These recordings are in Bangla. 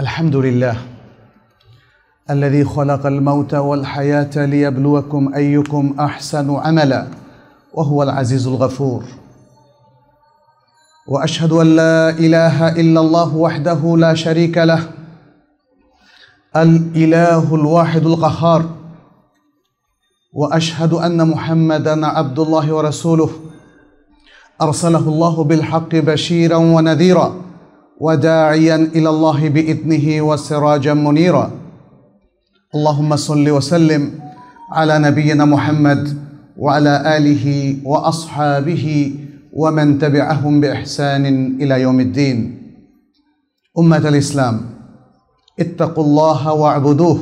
الحمد لله الذي خلق الموت والحياه ليبلوكم ايكم احسن عملا وهو العزيز الغفور واشهد ان لا اله الا الله وحده لا شريك له الاله الواحد القهار واشهد ان محمدا عبد الله ورسوله ارسله الله بالحق بشيرا ونذيرا وداعيا الى الله باذنه وسراجا منيرا اللهم صل وسلم على نبينا محمد وعلى اله واصحابه ومن تبعهم باحسان الى يوم الدين امه الاسلام اتقوا الله واعبدوه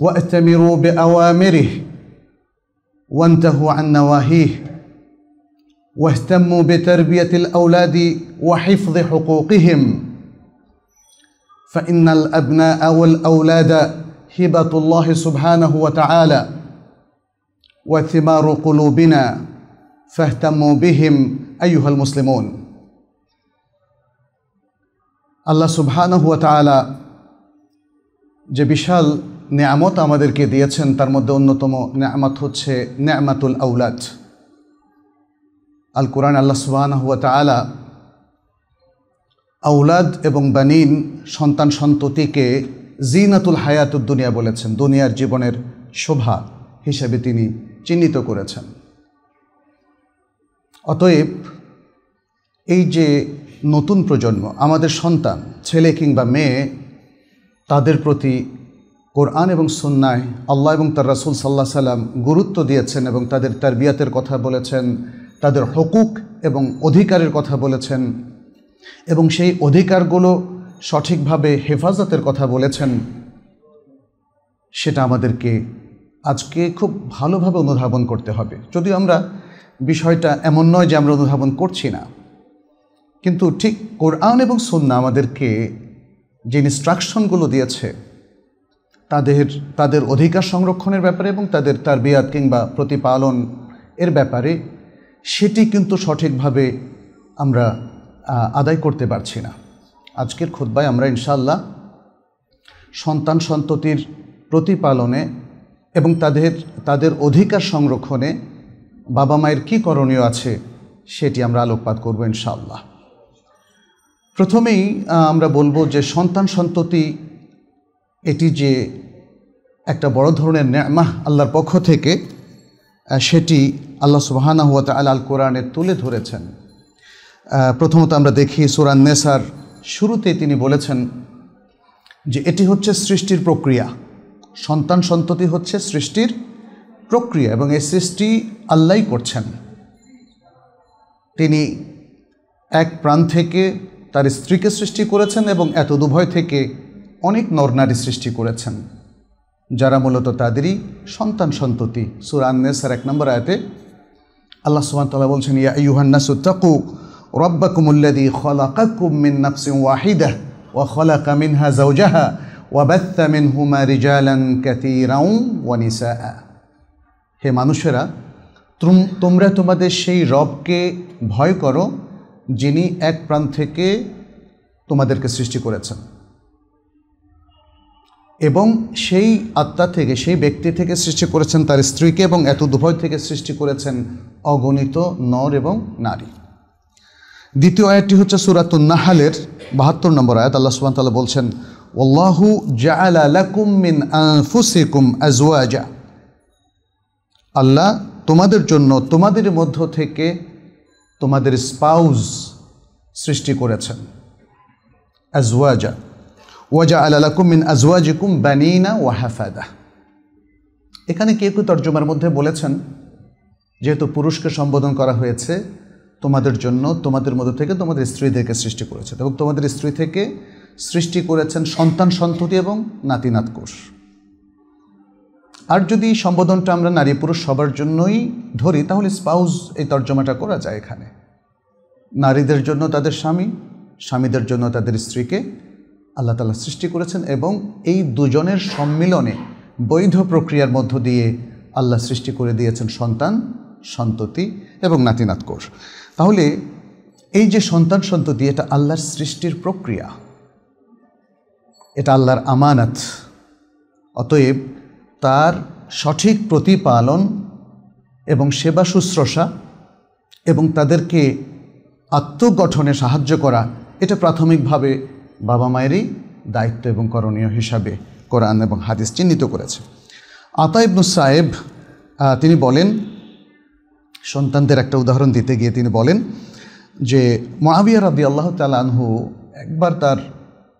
واتمروا باوامره وانتهوا عن نواهيه واهتموا بتربيه الاولاد وحفظ حقوقهم فان الابناء والاولاد هبه الله سبحانه وتعالى وثمار قلوبنا فاهتموا بهم ايها المسلمون الله سبحانه وتعالى جبشال نعمت বিশাল নেয়ামত আমাদেরকে দিয়েছেন তার মধ্যে অন্যতম নেয়ামত হচ্ছে আল কোরআন আল্লাহ সুবাহ হুয়া তালা আউলাদ এবং বানিন সন্তান সন্ততিকে জিনাতুল হায়াতুদ দুনিয়া বলেছেন দুনিয়ার জীবনের শোভা হিসেবে তিনি চিহ্নিত করেছেন অতএব এই যে নতুন প্রজন্ম আমাদের সন্তান ছেলে কিংবা মেয়ে তাদের প্রতি কোরআন এবং সন্ন্যায় আল্লাহ এবং তার রাসুল সাল্লাহ সাল্লাম গুরুত্ব দিয়েছেন এবং তাদের তার বিয়াতের কথা বলেছেন তাদের হকুক এবং অধিকারের কথা বলেছেন এবং সেই অধিকারগুলো সঠিকভাবে হেফাজতের কথা বলেছেন সেটা আমাদেরকে আজকে খুব ভালোভাবে অনুধাবন করতে হবে যদিও আমরা বিষয়টা এমন নয় যে আমরা অনুধাবন করছি না কিন্তু ঠিক কোরআন এবং সন্না আমাদেরকে যে ইনস্ট্রাকশনগুলো দিয়েছে তাদের তাদের অধিকার সংরক্ষণের ব্যাপারে এবং তাদের তার বিয়াদ কিংবা প্রতিপালন এর ব্যাপারে সেটি কিন্তু সঠিকভাবে আমরা আদায় করতে পারছি না আজকের খোদ্বায় আমরা ইনশাল্লাহ সন্তান সন্ততির প্রতিপালনে এবং তাদের তাদের অধিকার সংরক্ষণে বাবা মায়ের কী করণীয় আছে সেটি আমরা আলোকপাত করব ইনশাল্লাহ প্রথমেই আমরা বলবো যে সন্তান সন্ততি এটি যে একটা বড় ধরনের ন্যামাহ আল্লাহর পক্ষ থেকে সেটি আল্লাহ সুবাহানা হুয়া তাল আল কোরআনে তুলে ধরেছেন প্রথমত আমরা দেখি সুরান নেসার শুরুতে তিনি বলেছেন যে এটি হচ্ছে সৃষ্টির প্রক্রিয়া সন্তান সন্ততি হচ্ছে সৃষ্টির প্রক্রিয়া এবং এই সৃষ্টি আল্লাহ করছেন তিনি এক প্রাণ থেকে তার স্ত্রীকে সৃষ্টি করেছেন এবং এত দুভয় থেকে অনেক নরনারী সৃষ্টি করেছেন যারা মূলত তাদেরই সন্তান সন্ততি সুরান্নেসার এক নম্বর আয়তে আল্লাহ সুবাহতাল্লাহ বলছেন ইয়া ইউহান্নাসু তাকু রব্বাকুমুল্লাদি খলাকাকুম মিন নাফসিম ওয়াহিদা ওয়া খলাকা মিনহা জাওজাহা মিন হুমা রিজালান কাতীরাউ ওয়ানিসা হে মানুষেরা তোমরা তোমাদের সেই রবকে ভয় করো যিনি এক প্রাণ থেকে তোমাদেরকে সৃষ্টি করেছেন এবং সেই আত্মা থেকে সেই ব্যক্তি থেকে সৃষ্টি করেছেন তার স্ত্রীকে এবং এত দুভয় থেকে সৃষ্টি করেছেন অগণিত নর এবং নারী দ্বিতীয় আয়াতটি হচ্ছে সুরাতুন নাহালের বাহাত্তর নম্বর আয়াত আল্লাহ সুবান তাল্লাহ বলছেন ওল্লাহু জালালাকুম মিন আনফুসিকুম আজওয়াজা আল্লাহ তোমাদের জন্য তোমাদের মধ্য থেকে তোমাদের স্পাউজ সৃষ্টি করেছেন অ্যাজওয়াজা এখানে কে কে তর্জমার মধ্যে বলেছেন যেহেতু পুরুষকে সম্বোধন করা হয়েছে তোমাদের জন্য তোমাদের মধ্যে থেকে তোমাদের স্ত্রীদেরকে সৃষ্টি করেছে এবং তোমাদের স্ত্রী থেকে সৃষ্টি করেছেন সন্তান সন্ততি এবং নাতিনাত কোষ আর যদি সম্বোধনটা আমরা নারী পুরুষ সবার জন্যই ধরি তাহলে স্পাউজ এই তর্জমাটা করা যায় এখানে নারীদের জন্য তাদের স্বামী স্বামীদের জন্য তাদের স্ত্রীকে আল্লাহ তালা সৃষ্টি করেছেন এবং এই দুজনের সম্মিলনে বৈধ প্রক্রিয়ার মধ্য দিয়ে আল্লাহ সৃষ্টি করে দিয়েছেন সন্তান সন্ততি এবং নাতিনাতকোষ তাহলে এই যে সন্তান সন্ততি এটা আল্লাহর সৃষ্টির প্রক্রিয়া এটা আল্লাহর আমানত অতএব তার সঠিক প্রতিপালন এবং সেবা শুশ্রূষা এবং তাদেরকে আত্মগঠনে সাহায্য করা এটা প্রাথমিকভাবে বাবা মায়েরই দায়িত্ব এবং করণীয় হিসাবে কোরআন এবং হাদিস চিহ্নিত করেছে আতা ইবনু সাহেব তিনি বলেন সন্তানদের একটা উদাহরণ দিতে গিয়ে তিনি বলেন যে মহাবিয়া রাবি আল্লাহ তালানহু একবার তার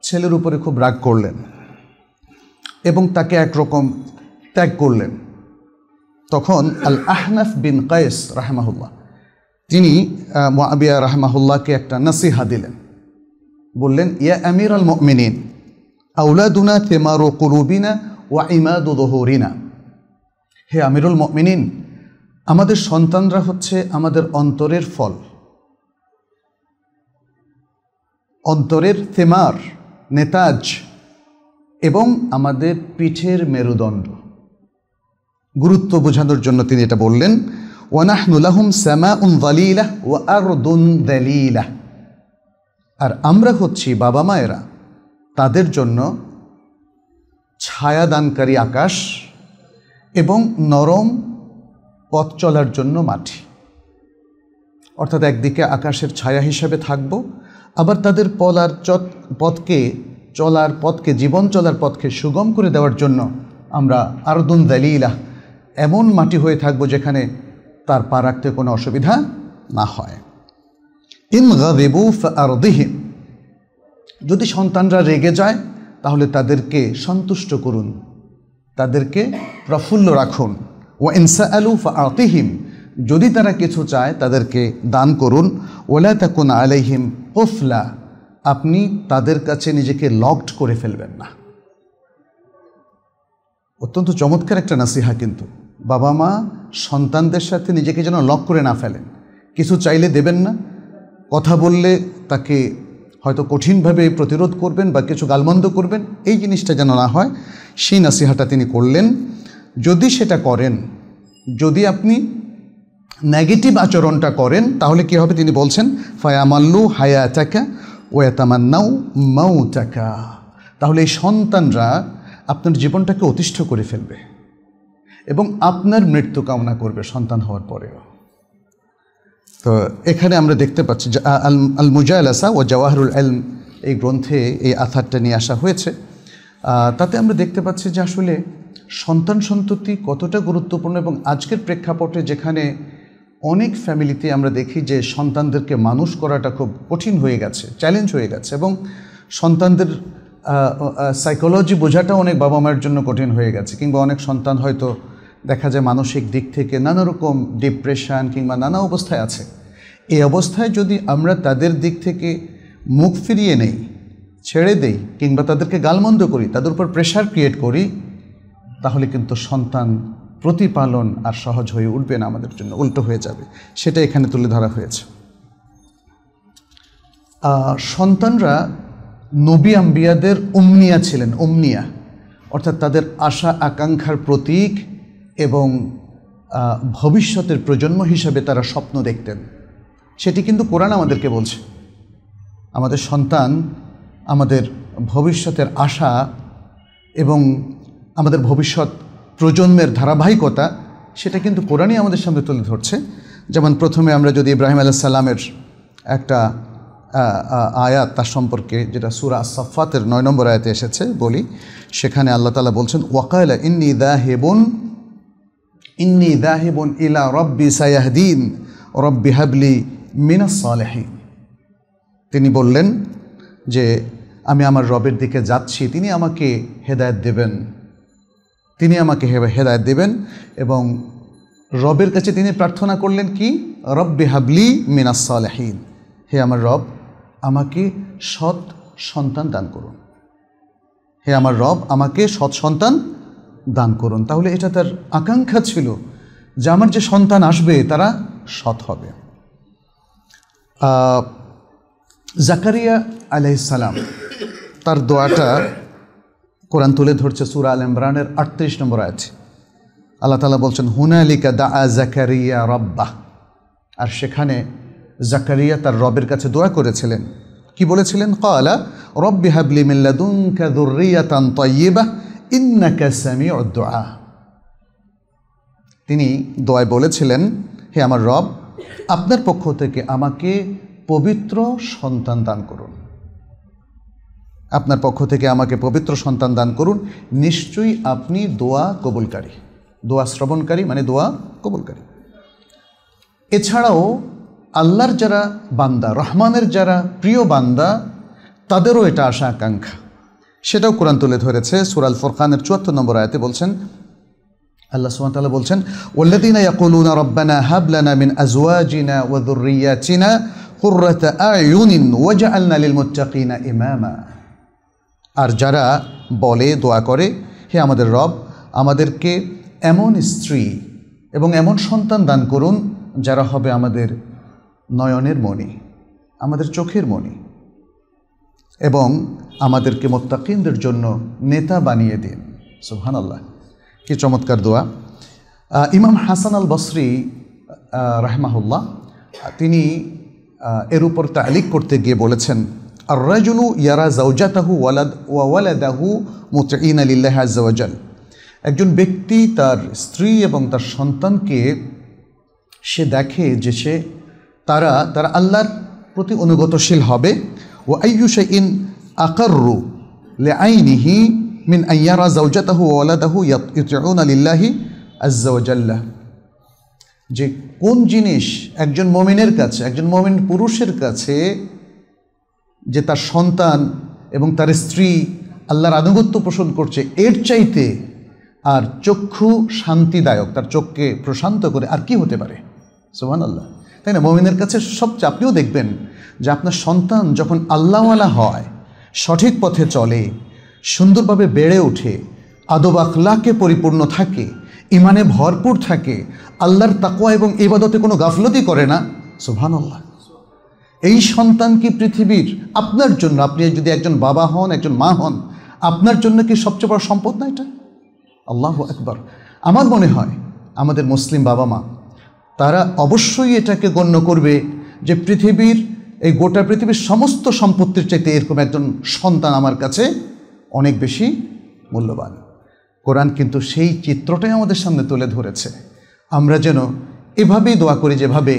ছেলের উপরে খুব রাগ করলেন এবং তাকে একরকম ত্যাগ করলেন তখন আল আহনাফ বিন কায়েস রাহমাহুল্লাহ তিনি মহাবিয়া রাহমাহুল্লাহকে একটা নাসিহা দিলেন বললেন ইয়া আমির আল মিনিন আউলাদুনা থেমারো কুরুবিনা ওয়া ইমাদু দোহরিনা হে আমিরুল মিনিন আমাদের সন্তানরা হচ্ছে আমাদের অন্তরের ফল অন্তরের থেমার নেতাজ এবং আমাদের পিঠের মেরুদণ্ড গুরুত্ব বোঝানোর জন্য তিনি এটা বললেন ওয়ানাহনুলাহুম স্যামা উন ও ওয়া আর দুন দালিলা আর আমরা হচ্ছি বাবা মায়েরা তাদের জন্য ছায়াদানকারী আকাশ এবং নরম পথ চলার জন্য মাটি অর্থাৎ একদিকে আকাশের ছায়া হিসাবে থাকব আবার তাদের পলার চত পথকে চলার পথকে জীবন চলার পথকে সুগম করে দেওয়ার জন্য আমরা আরদুন দালিলা এমন মাটি হয়ে থাকব যেখানে তার পা রাখতে কোনো অসুবিধা না হয় ইন গাদেবু ফারদিহিম যদি সন্তানরা রেগে যায় তাহলে তাদেরকে সন্তুষ্ট করুন তাদেরকে প্রফুল্ল রাখুন ও ইনসা আলু আতিহিম যদি তারা কিছু চায় তাদেরকে দান করুন ওলা তাকুন আলাইহিম ওফলা আপনি তাদের কাছে নিজেকে লকড করে ফেলবেন না অত্যন্ত চমৎকার একটা নাসিহা কিন্তু বাবা মা সন্তানদের সাথে নিজেকে যেন লক করে না ফেলেন কিছু চাইলে দেবেন না কথা বললে তাকে হয়তো কঠিনভাবে প্রতিরোধ করবেন বা কিছু গালমন্দ করবেন এই জিনিসটা যেন না হয় সেই নাসিহাটা তিনি করলেন যদি সেটা করেন যদি আপনি নেগেটিভ আচরণটা করেন তাহলে কি হবে তিনি বলছেন ফায়ামাল্লু হায়া টাকা ওয়াতামান্নাউ মাউ টাকা তাহলে এই সন্তানরা আপনার জীবনটাকে অতিষ্ঠ করে ফেলবে এবং আপনার মৃত্যু কামনা করবে সন্তান হওয়ার পরেও তো এখানে আমরা দেখতে পাচ্ছি আল আসা ও জওয়াহরুল আলম এই গ্রন্থে এই আথারটা নিয়ে আসা হয়েছে তাতে আমরা দেখতে পাচ্ছি যে আসলে সন্তান সন্ততি কতটা গুরুত্বপূর্ণ এবং আজকের প্রেক্ষাপটে যেখানে অনেক ফ্যামিলিতে আমরা দেখি যে সন্তানদেরকে মানুষ করাটা খুব কঠিন হয়ে গেছে চ্যালেঞ্জ হয়ে গেছে এবং সন্তানদের সাইকোলজি বোঝাটা অনেক বাবা মায়ের জন্য কঠিন হয়ে গেছে কিংবা অনেক সন্তান হয়তো দেখা যায় মানসিক দিক থেকে নানা রকম ডিপ্রেশন কিংবা নানা অবস্থায় আছে এই অবস্থায় যদি আমরা তাদের দিক থেকে মুখ ফিরিয়ে নেই ছেড়ে দেই কিংবা তাদেরকে গালমন্দ করি তাদের উপর প্রেশার ক্রিয়েট করি তাহলে কিন্তু সন্তান প্রতিপালন আর সহজ হয়ে উঠবে না আমাদের জন্য উল্টো হয়ে যাবে সেটা এখানে তুলে ধরা হয়েছে সন্তানরা নবী আম্বিয়াদের উমনিয়া ছিলেন উমনিয়া অর্থাৎ তাদের আশা আকাঙ্ক্ষার প্রতীক এবং ভবিষ্যতের প্রজন্ম হিসাবে তারা স্বপ্ন দেখতেন সেটি কিন্তু কোরআন আমাদেরকে বলছে আমাদের সন্তান আমাদের ভবিষ্যতের আশা এবং আমাদের ভবিষ্যৎ প্রজন্মের ধারাবাহিকতা সেটা কিন্তু কোরআনই আমাদের সামনে তুলে ধরছে যেমন প্রথমে আমরা যদি ইব্রাহিম আলাহ সাল্লামের একটা আয়াত তার সম্পর্কে যেটা সুরা সফাতের নয় নম্বর আয়াতে এসেছে বলি সেখানে আল্লাহ তালা বলছেন ওয়াকায়লা ইন্নি দা হেবন ইন্নি দাহিবন ইলা রব্বি সায়াহদিন রব্বি হাবলি মিনাস সালেহীন তিনি বললেন যে আমি আমার রবের দিকে যাচ্ছি তিনি আমাকে হেদায়ত দেবেন তিনি আমাকে হেদায়ত দেবেন এবং রবের কাছে তিনি প্রার্থনা করলেন কি রব্বি হাবলি মিনাস সালেহীন হে আমার রব আমাকে সৎ সন্তান দান করুন হে আমার রব আমাকে সৎ সন্তান দান করুন তাহলে এটা তার আকাঙ্ক্ষা ছিল যে আমার যে সন্তান আসবে তারা সৎ হবে জাকারিয়া আলাইসালাম তার দোয়াটা কোরআন তুলে ধরছে সুরা আল ইমরানের আটত্রিশ নম্বর আছে আল্লাহ তালা বলছেন হুনালিকা দা আ জাকারিয়া রব্বা আর সেখানে জাকারিয়া তার রবের কাছে দোয়া করেছিলেন কি বলেছিলেন কলা রব্বি হাবলি মিল্লাদুন কাদুরিয়া তান তয়্যিবাহ ইন্নাকা সামি দোয়া তিনি দোয়ায় বলেছিলেন হে আমার রব আপনার পক্ষ থেকে আমাকে পবিত্র সন্তান দান করুন আপনার পক্ষ থেকে আমাকে পবিত্র সন্তান দান করুন নিশ্চয়ই আপনি দোয়া কবুলকারী দোয়া শ্রবণকারী মানে দোয়া কবুলকারী এছাড়াও আল্লাহর যারা বান্দা রহমানের যারা প্রিয় বান্দা তাদেরও এটা আশা আকাঙ্ক্ষা সেটাও কোরআন তুলে ধরেছে সুরাল ফোরকানের চুয়াত্তর নম্বর আয়াতে বলছেন আল্লাহ সুবহানাহু ওয়া বলছেন ওয়াল্লাযীনা ইয়াকুলুনা রাব্বানা হাব মিন আজওয়াজিনা ওয়া যুররিয়াতিনা কুররাতা আয়ুনিন ওয়াজআলনা লিল মুত্তাকিনা ইমামা আর যারা বলে দোয়া করে হে আমাদের রব আমাদেরকে এমন স্ত্রী এবং এমন সন্তান দান করুন যারা হবে আমাদের নয়নের মণি আমাদের চোখের মণি এবং আমাদেরকে মোত্তাকিনদের জন্য নেতা বানিয়ে দিন সুহান আল্লাহ কি চমৎকার দোয়া ইমাম হাসান আল বসরি রাহমাহুল্লাহ তিনি এর উপর তালিক করতে গিয়ে বলেছেন আর ইয়ারা জাউজাতাহু ওয়ালাদ ওয়ালাদাহু মুতাইন আলিল্লাহ আজাল একজন ব্যক্তি তার স্ত্রী এবং তার সন্তানকে সে দেখে যে সে তারা তারা আল্লাহর প্রতি অনুগতশীল হবে وأي شيء أقر لعينه من أن يرى زوجته وولده يطيعون لله عز وجل যে কোন জিনিস একজন মমিনের কাছে একজন মমিন পুরুষের কাছে যে তার সন্তান এবং তার স্ত্রী আল্লাহর আনুগত্য পোষণ করছে এর চাইতে আর চক্ষু শান্তিদায়ক তার চোখকে প্রশান্ত করে আর কি হতে পারে সোহান আল্লাহ তাই না মমিনের কাছে সবচেয়ে আপনিও দেখবেন যে আপনার সন্তান যখন আল্লাহওয়ালা হয় সঠিক পথে চলে সুন্দরভাবে বেড়ে ওঠে আদব আখলাকে পরিপূর্ণ থাকে ইমানে ভরপুর থাকে আল্লাহর তাকোয়া এবং ইবাদতে কোনো গাফলতি করে না সুভান আল্লাহ এই সন্তান কি পৃথিবীর আপনার জন্য আপনি যদি একজন বাবা হন একজন মা হন আপনার জন্য কি সবচেয়ে বড় সম্পদ না এটা আল্লাহ একবার আমার মনে হয় আমাদের মুসলিম বাবা মা তারা অবশ্যই এটাকে গণ্য করবে যে পৃথিবীর এই গোটা পৃথিবীর সমস্ত সম্পত্তির চাইতে এরকম একজন সন্তান আমার কাছে অনেক বেশি মূল্যবান কোরআন কিন্তু সেই চিত্রটাই আমাদের সামনে তুলে ধরেছে আমরা যেন এভাবেই দোয়া করি যেভাবে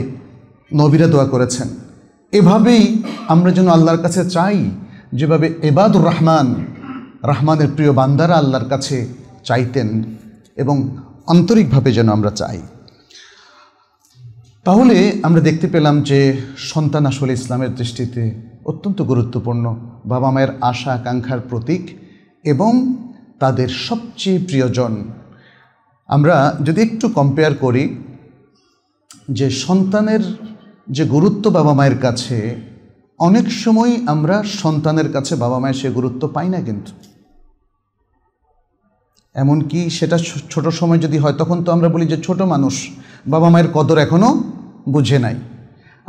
নবীরা দোয়া করেছেন এভাবেই আমরা যেন আল্লাহর কাছে চাই যেভাবে এবাদুর রহমান রহমানের প্রিয় বান্দারা আল্লাহর কাছে চাইতেন এবং আন্তরিকভাবে যেন আমরা চাই তাহলে আমরা দেখতে পেলাম যে সন্তান আসলে ইসলামের দৃষ্টিতে অত্যন্ত গুরুত্বপূর্ণ বাবা মায়ের আশা আকাঙ্ক্ষার প্রতীক এবং তাদের সবচেয়ে প্রিয়জন আমরা যদি একটু কম্পেয়ার করি যে সন্তানের যে গুরুত্ব বাবা মায়ের কাছে অনেক সময় আমরা সন্তানের কাছে বাবা মায়ের সে গুরুত্ব পাই না কিন্তু এমনকি সেটা ছোট সময় যদি হয় তখন তো আমরা বলি যে ছোট মানুষ বাবা মায়ের কদর এখনও বুঝে নাই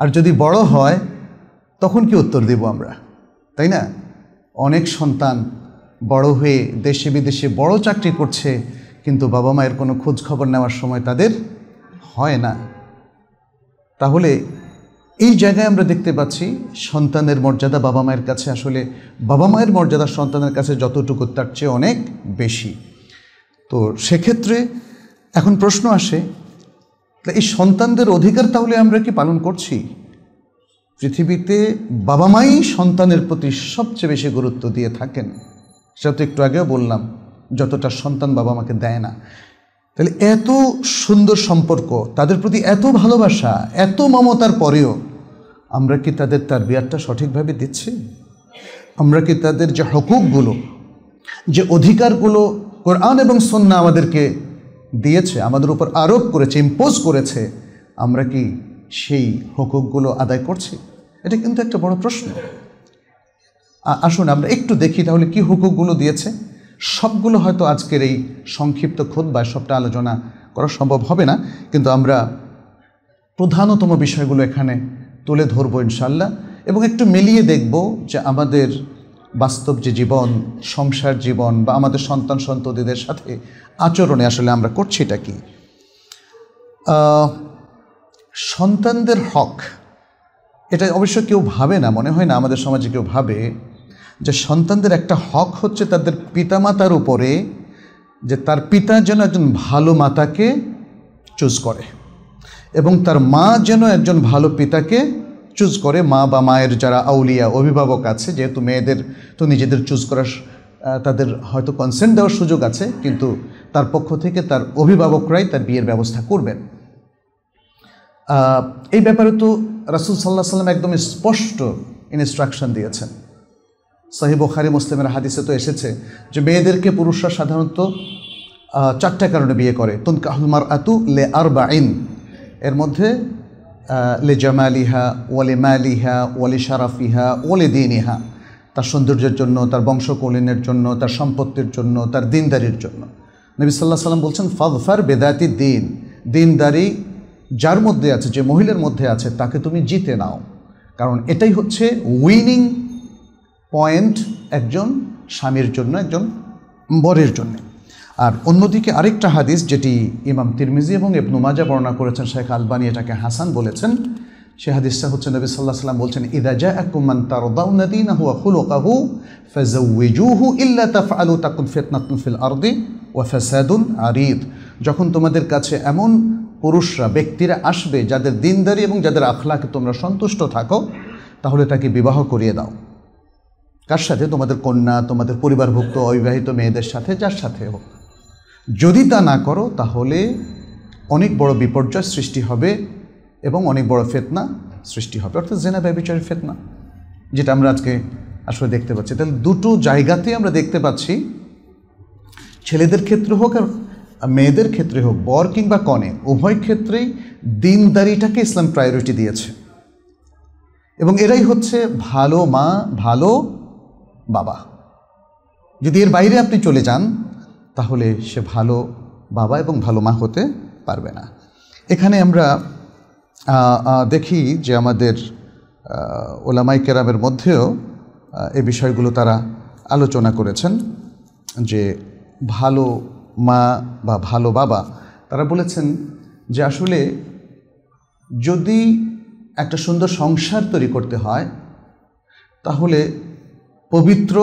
আর যদি বড় হয় তখন কি উত্তর দেব আমরা তাই না অনেক সন্তান বড় হয়ে দেশে বিদেশে বড় চাকরি করছে কিন্তু বাবা মায়ের কোনো খোঁজ খবর নেওয়ার সময় তাদের হয় না তাহলে এই জায়গায় আমরা দেখতে পাচ্ছি সন্তানের মর্যাদা বাবা মায়ের কাছে আসলে বাবা মায়ের মর্যাদা সন্তানের কাছে যতটুকু তার চেয়ে অনেক বেশি তো সেক্ষেত্রে এখন প্রশ্ন আসে তা এই সন্তানদের অধিকার তাহলে আমরা কি পালন করছি পৃথিবীতে বাবা মাই সন্তানের প্রতি সবচেয়ে বেশি গুরুত্ব দিয়ে থাকেন সেটা তো একটু আগেও বললাম যতটা সন্তান বাবা মাকে দেয় না তাহলে এত সুন্দর সম্পর্ক তাদের প্রতি এত ভালোবাসা এত মমতার পরেও আমরা কি তাদের তার বিয়ারটা সঠিকভাবে দিচ্ছি আমরা কি তাদের যে হকুকগুলো যে অধিকারগুলো কোরআন এবং সন্না আমাদেরকে দিয়েছে আমাদের উপর আরোপ করেছে ইম্পোজ করেছে আমরা কি সেই হকুকগুলো আদায় করছি এটা কিন্তু একটা বড় প্রশ্ন আসুন আমরা একটু দেখি তাহলে কি হুকুকগুলো দিয়েছে সবগুলো হয়তো আজকের এই সংক্ষিপ্ত খোদ বা সবটা আলোচনা করা সম্ভব হবে না কিন্তু আমরা প্রধানতম বিষয়গুলো এখানে তুলে ধরবো ইনশাল্লাহ এবং একটু মিলিয়ে দেখব যে আমাদের বাস্তব যে জীবন সংসার জীবন বা আমাদের সন্তান সন্ততিদের সাথে আচরণে আসলে আমরা করছি এটা কি সন্তানদের হক এটা অবশ্য কেউ ভাবে না মনে হয় না আমাদের সমাজে কেউ ভাবে যে সন্তানদের একটা হক হচ্ছে তাদের পিতামাতার উপরে যে তার পিতা যেন একজন ভালো মাতাকে চুজ করে এবং তার মা যেন একজন ভালো পিতাকে চুজ করে মা বা মায়ের যারা আউলিয়া অভিভাবক আছে যেহেতু মেয়েদের তো নিজেদের চুজ করার তাদের হয়তো কনসেন্ট দেওয়ার সুযোগ আছে কিন্তু তার পক্ষ থেকে তার অভিভাবকরাই তার বিয়ের ব্যবস্থা করবেন এই ব্যাপারে তো রাসুল সাল্লাহ সাল্লাম একদম স্পষ্ট ইনস্ট্রাকশন দিয়েছেন সাহিব খারি মুসলিমের হাদিসে তো এসেছে যে মেয়েদেরকে পুরুষরা সাধারণত চারটা কারণে বিয়ে করে তুনকাহুলমার আতু লে আর বা এর মধ্যে লেজামালিহা ওয়ালে মালিহা ওয়ালে শারাফিহা ওয়ালে দিনিহা তার সৌন্দর্যের জন্য তার বংশকলিনের জন্য তার সম্পত্তির জন্য তার দিনদারির জন্য নবী সাল্লাহ সাল্লাম বলছেন ফাদফার বেদাতি দিন দিনদারি যার মধ্যে আছে যে মহিলার মধ্যে আছে তাকে তুমি জিতে নাও কারণ এটাই হচ্ছে উইনিং পয়েন্ট একজন স্বামীর জন্য একজন বরের জন্যে আর অন্যদিকে আরেকটা হাদিস যেটি ইমাম তিরমিজি এবং এবনু মাজা বর্ণনা করেছেন শেখ আলবানি এটাকে হাসান বলেছেন সে হাদিসটা হচ্ছে নবী সাল্লাহ সাল্লাম বলছেন ইদাজা আকুমান তারদাউনাদিন হুয়া খুলকাহু ফাজাউজুহু ইল্লা আলু তাকুল ফিতনাতুন ফিল আরদি ওয়া ফাসাদুন আরিদ যখন তোমাদের কাছে এমন পুরুষরা ব্যক্তিরা আসবে যাদের দিনদারি এবং যাদের আখলাকে তোমরা সন্তুষ্ট থাকো তাহলে তাকে বিবাহ করিয়ে দাও কার সাথে তোমাদের কন্যা তোমাদের পরিবারভুক্ত অবিবাহিত মেয়েদের সাথে যার সাথে হোক যদি তা না করো তাহলে অনেক বড় বিপর্যয় সৃষ্টি হবে এবং অনেক বড় ফেতনা সৃষ্টি হবে অর্থাৎ জেনা ব্যবচারের ফেতনা যেটা আমরা আজকে আসলে দেখতে পাচ্ছি তাহলে দুটো জায়গাতে আমরা দেখতে পাচ্ছি ছেলেদের ক্ষেত্রে হোক আর মেয়েদের ক্ষেত্রে হোক বর কিংবা কনে উভয় ক্ষেত্রেই দিনদারিটাকে ইসলাম প্রায়োরিটি দিয়েছে এবং এরাই হচ্ছে ভালো মা ভালো বাবা যদি এর বাইরে আপনি চলে যান তাহলে সে ভালো বাবা এবং ভালো মা হতে পারবে না এখানে আমরা দেখি যে আমাদের ওলামাই কেরামের মধ্যেও এ বিষয়গুলো তারা আলোচনা করেছেন যে ভালো মা বা ভালো বাবা তারা বলেছেন যে আসলে যদি একটা সুন্দর সংসার তৈরি করতে হয় তাহলে পবিত্র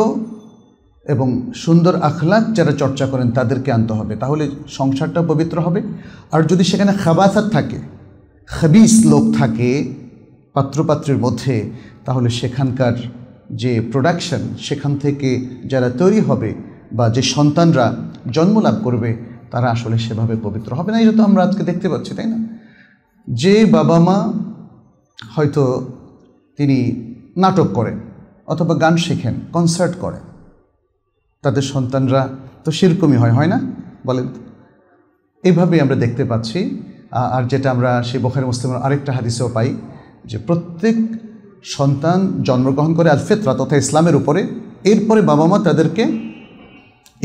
এবং সুন্দর আখলাক যারা চর্চা করেন তাদেরকে আনতে হবে তাহলে সংসারটা পবিত্র হবে আর যদি সেখানে খাবাসাত থাকে খাবিস লোক থাকে পাত্রপাত্রের মধ্যে তাহলে সেখানকার যে প্রোডাকশন সেখান থেকে যারা তৈরি হবে বা যে সন্তানরা জন্ম লাভ করবে তারা আসলে সেভাবে পবিত্র হবে না এই তো আমরা আজকে দেখতে পাচ্ছি তাই না যে বাবা মা হয়তো তিনি নাটক করেন অথবা গান শেখেন কনসার্ট করেন তাদের সন্তানরা তো সেরকমই হয় হয় না বলেন এইভাবেই আমরা দেখতে পাচ্ছি আর যেটা আমরা সে বখারি মুসলিমের আরেকটা হাদিসেও পাই যে প্রত্যেক সন্তান জন্মগ্রহণ করে আর ফেতরা তথা ইসলামের উপরে এরপরে বাবা মা তাদেরকে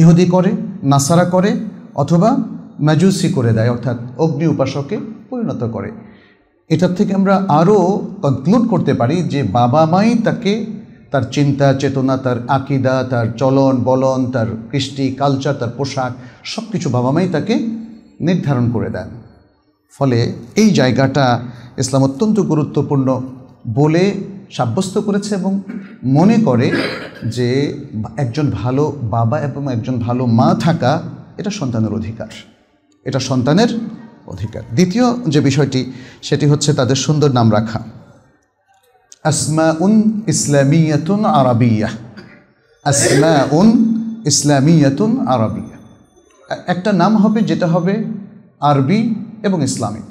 ইহুদি করে নাসারা করে অথবা ম্যাজুসি করে দেয় অর্থাৎ অগ্নি উপাসকে পরিণত করে এটার থেকে আমরা আরও কনক্লুড করতে পারি যে বাবা মাই তাকে তার চিন্তা চেতনা তার আকিদা তার চলন বলন তার কৃষ্টি কালচার তার পোশাক সব কিছু বাবা মাই তাকে নির্ধারণ করে দেন ফলে এই জায়গাটা ইসলাম অত্যন্ত গুরুত্বপূর্ণ বলে সাব্যস্ত করেছে এবং মনে করে যে একজন ভালো বাবা এবং একজন ভালো মা থাকা এটা সন্তানের অধিকার এটা সন্তানের অধিকার দ্বিতীয় যে বিষয়টি সেটি হচ্ছে তাদের সুন্দর নাম রাখা আসমাউন ইসলামিয়াতুন আরবিয়া আসমাউন ইসলামিয়াতুন আরবিয়া একটা নাম হবে যেটা হবে আরবি এবং ইসলামিক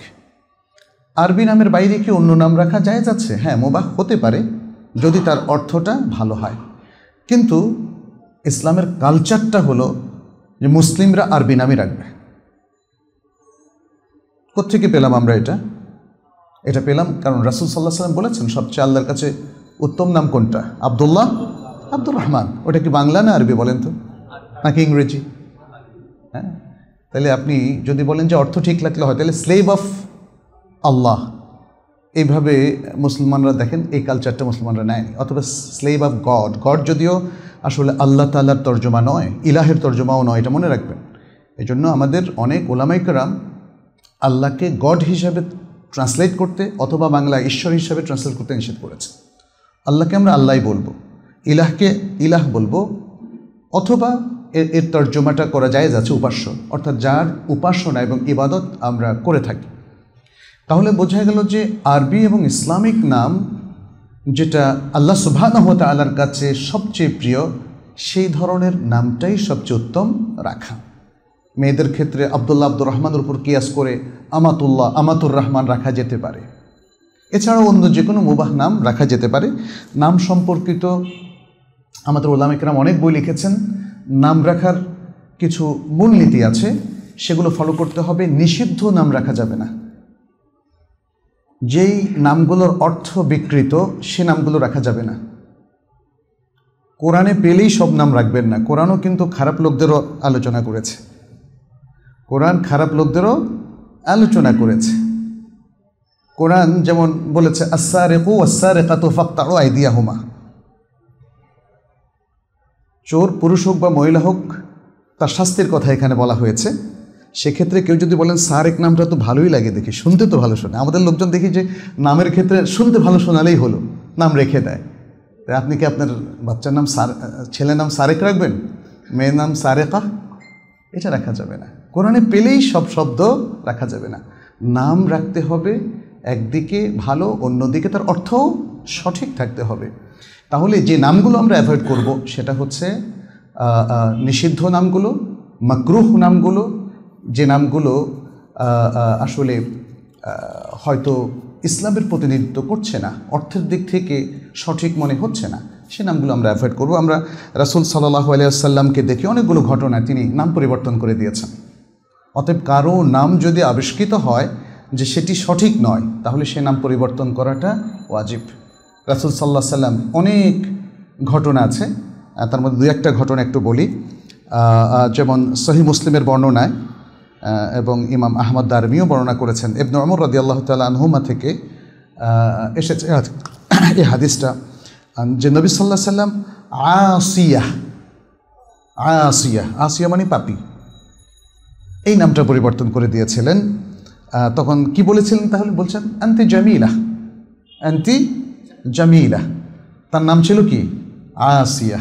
আরবি নামের বাইরে কি অন্য নাম রাখা যায় যাচ্ছে হ্যাঁ মোবাহ হতে পারে যদি তার অর্থটা ভালো হয় কিন্তু ইসলামের কালচারটা হলো যে মুসলিমরা আরবি নামই রাখবে কোথেকে পেলাম আমরা এটা এটা পেলাম কারণ রাসুল সাল্লাহ সাল্লাম বলেছেন সবচেয়ে আল্লাহর কাছে উত্তম নাম কোনটা আবদুল্লাহ আব্দুর রহমান ওটা কি বাংলা না আরবি বলেন তো নাকি ইংরেজি হ্যাঁ তাহলে আপনি যদি বলেন যে অর্থ ঠিক লাগলে হয় তাহলে স্লেভ অফ আল্লাহ এইভাবে মুসলমানরা দেখেন এই কালচারটা মুসলমানরা নেয়নি অথবা স্লেভ অফ গড গড যদিও আসলে আল্লাহ তাল্লার তর্জমা নয় ইলাহের তর্জমাও নয় এটা মনে রাখবেন এই জন্য আমাদের অনেক ওলামাইকরাম আল্লাহকে গড হিসাবে ট্রান্সলেট করতে অথবা বাংলা ঈশ্বর হিসাবে ট্রান্সলেট করতে নিষেধ করেছে আল্লাহকে আমরা আল্লাহ বলবো ইলাহকে ইলাহ বলবো অথবা এর এর তর্জমাটা করা যায় যাচ্ছে উপাস্য অর্থাৎ যার উপাসনা এবং ইবাদত আমরা করে থাকি তাহলে বোঝা গেল যে আরবি এবং ইসলামিক নাম যেটা আল্লাহ সুবাহানহত আল্লাহর কাছে সবচেয়ে প্রিয় সেই ধরনের নামটাই সবচেয়ে উত্তম রাখা মেয়েদের ক্ষেত্রে আবদুল্লা আব্দুর রহমানের উপর কিয়াস করে আমাতুল্লাহ আমাতুর রহমান রাখা যেতে পারে এছাড়াও অন্য যে কোনো মুবাহ নাম রাখা যেতে পারে নাম সম্পর্কিত আমাদের ওলামিকরাম অনেক বই লিখেছেন নাম রাখার কিছু মূলনীতি আছে সেগুলো ফলো করতে হবে নিষিদ্ধ নাম রাখা যাবে না যেই নামগুলোর অর্থ বিকৃত সে নামগুলো রাখা যাবে না কোরআনে পেলেই সব নাম রাখবেন না কোরআনও কিন্তু খারাপ লোকদেরও আলোচনা করেছে কোরআন খারাপ লোকদেরও আলোচনা করেছে কোরআন যেমন বলেছে আসারেকু আসারেকা তো ফাক্তারো আইদিয়া হুমা চোর পুরুষ হোক বা মহিলা হোক তার শাস্তির কথা এখানে বলা হয়েছে সেক্ষেত্রে কেউ যদি বলেন সারেক নামটা তো ভালোই লাগে দেখি শুনতে তো ভালো শোনে আমাদের লোকজন দেখি যে নামের ক্ষেত্রে শুনতে ভালো শোনালেই হলো নাম রেখে দেয় আপনি কি আপনার বাচ্চার নাম সার ছেলের নাম সারেক রাখবেন মেয়ের নাম সারেকা এটা রাখা যাবে না কোরআনে পেলেই সব শব্দ রাখা যাবে না নাম রাখতে হবে একদিকে ভালো অন্যদিকে তার অর্থও সঠিক থাকতে হবে তাহলে যে নামগুলো আমরা অ্যাভয়েড করব সেটা হচ্ছে নিষিদ্ধ নামগুলো মাকরুহ নামগুলো যে নামগুলো আসলে হয়তো ইসলামের প্রতিনিধিত্ব করছে না অর্থের দিক থেকে সঠিক মনে হচ্ছে না সে নামগুলো আমরা অ্যাভয়েড করব আমরা রাসুল সাল্লাহ সাল্লামকে দেখে অনেকগুলো ঘটনা তিনি নাম পরিবর্তন করে দিয়েছেন অতএব কারো নাম যদি আবিষ্কৃত হয় যে সেটি সঠিক নয় তাহলে সে নাম পরিবর্তন করাটা ওয়াজিব রাসুল সাল্লাহ সাল্লাম অনেক ঘটনা আছে তার মধ্যে দু একটা ঘটনা একটু বলি যেমন সহি মুসলিমের বর্ণনায় এবং ইমাম আহমদ দারমিও বর্ণনা করেছেন এবনু আমর রাদি আল্লাহ তালহুমা থেকে এসেছে এই হাদিসটা যে নবী সাল্লাহ সাল্লাম আসিয়া আসিয়া আসিয়া মানে পাপি এই নামটা পরিবর্তন করে দিয়েছিলেন তখন কি বলেছিলেন তাহলে বলছেন অ্যান্তি জামিলা অ্যান্তি জামিলা তার নাম ছিল কি আসিয়া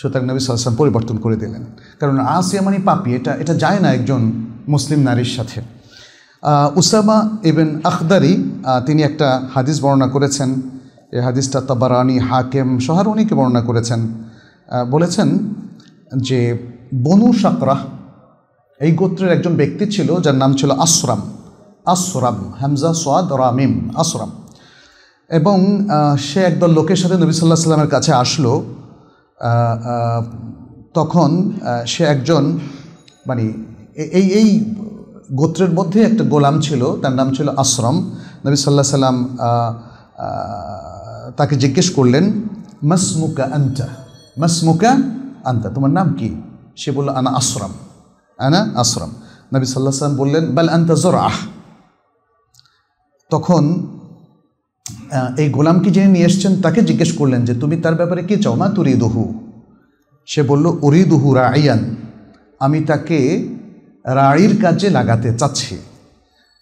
সুতরাং নবী সালাম পরিবর্তন করে দিলেন কারণ আসিয়া মানে পাপি এটা এটা যায় না একজন মুসলিম নারীর সাথে উসামা ইবেন আখদারি তিনি একটা হাদিস বর্ণনা করেছেন এই হাদিসটা তাবারানি হাকেম সহার অনেকে বর্ণনা করেছেন বলেছেন যে বনু সাকরাহ এই গোত্রের একজন ব্যক্তি ছিল যার নাম ছিল আসরাম আসরাম হামজা সোয়াদ রামিম আসরাম এবং সে একদল লোকের সাথে নবী সাল্লাহ সাল্লামের কাছে আসলো তখন সে একজন মানে এই এই গোত্রের মধ্যে একটা গোলাম ছিল তার নাম ছিল আশ্রম নবী সাল্লাহ সাল্লাম তাকে জিজ্ঞেস করলেন মাসমুকা আন্তা মাসমুকা আন্তা তোমার নাম কি সে বলল আনা আশ্রম আনা আশ্রম নবী সাল্লাহ সাল্লাম বললেন বাল আন্তা আহ তখন এই গোলামকে যিনি নিয়ে এসছেন তাকে জিজ্ঞেস করলেন যে তুমি তার ব্যাপারে কি চাও মা তুরিদুহু সে বলল উরিদুহু রায়ান আমি তাকে রাড়ির কাজে লাগাতে চাচ্ছি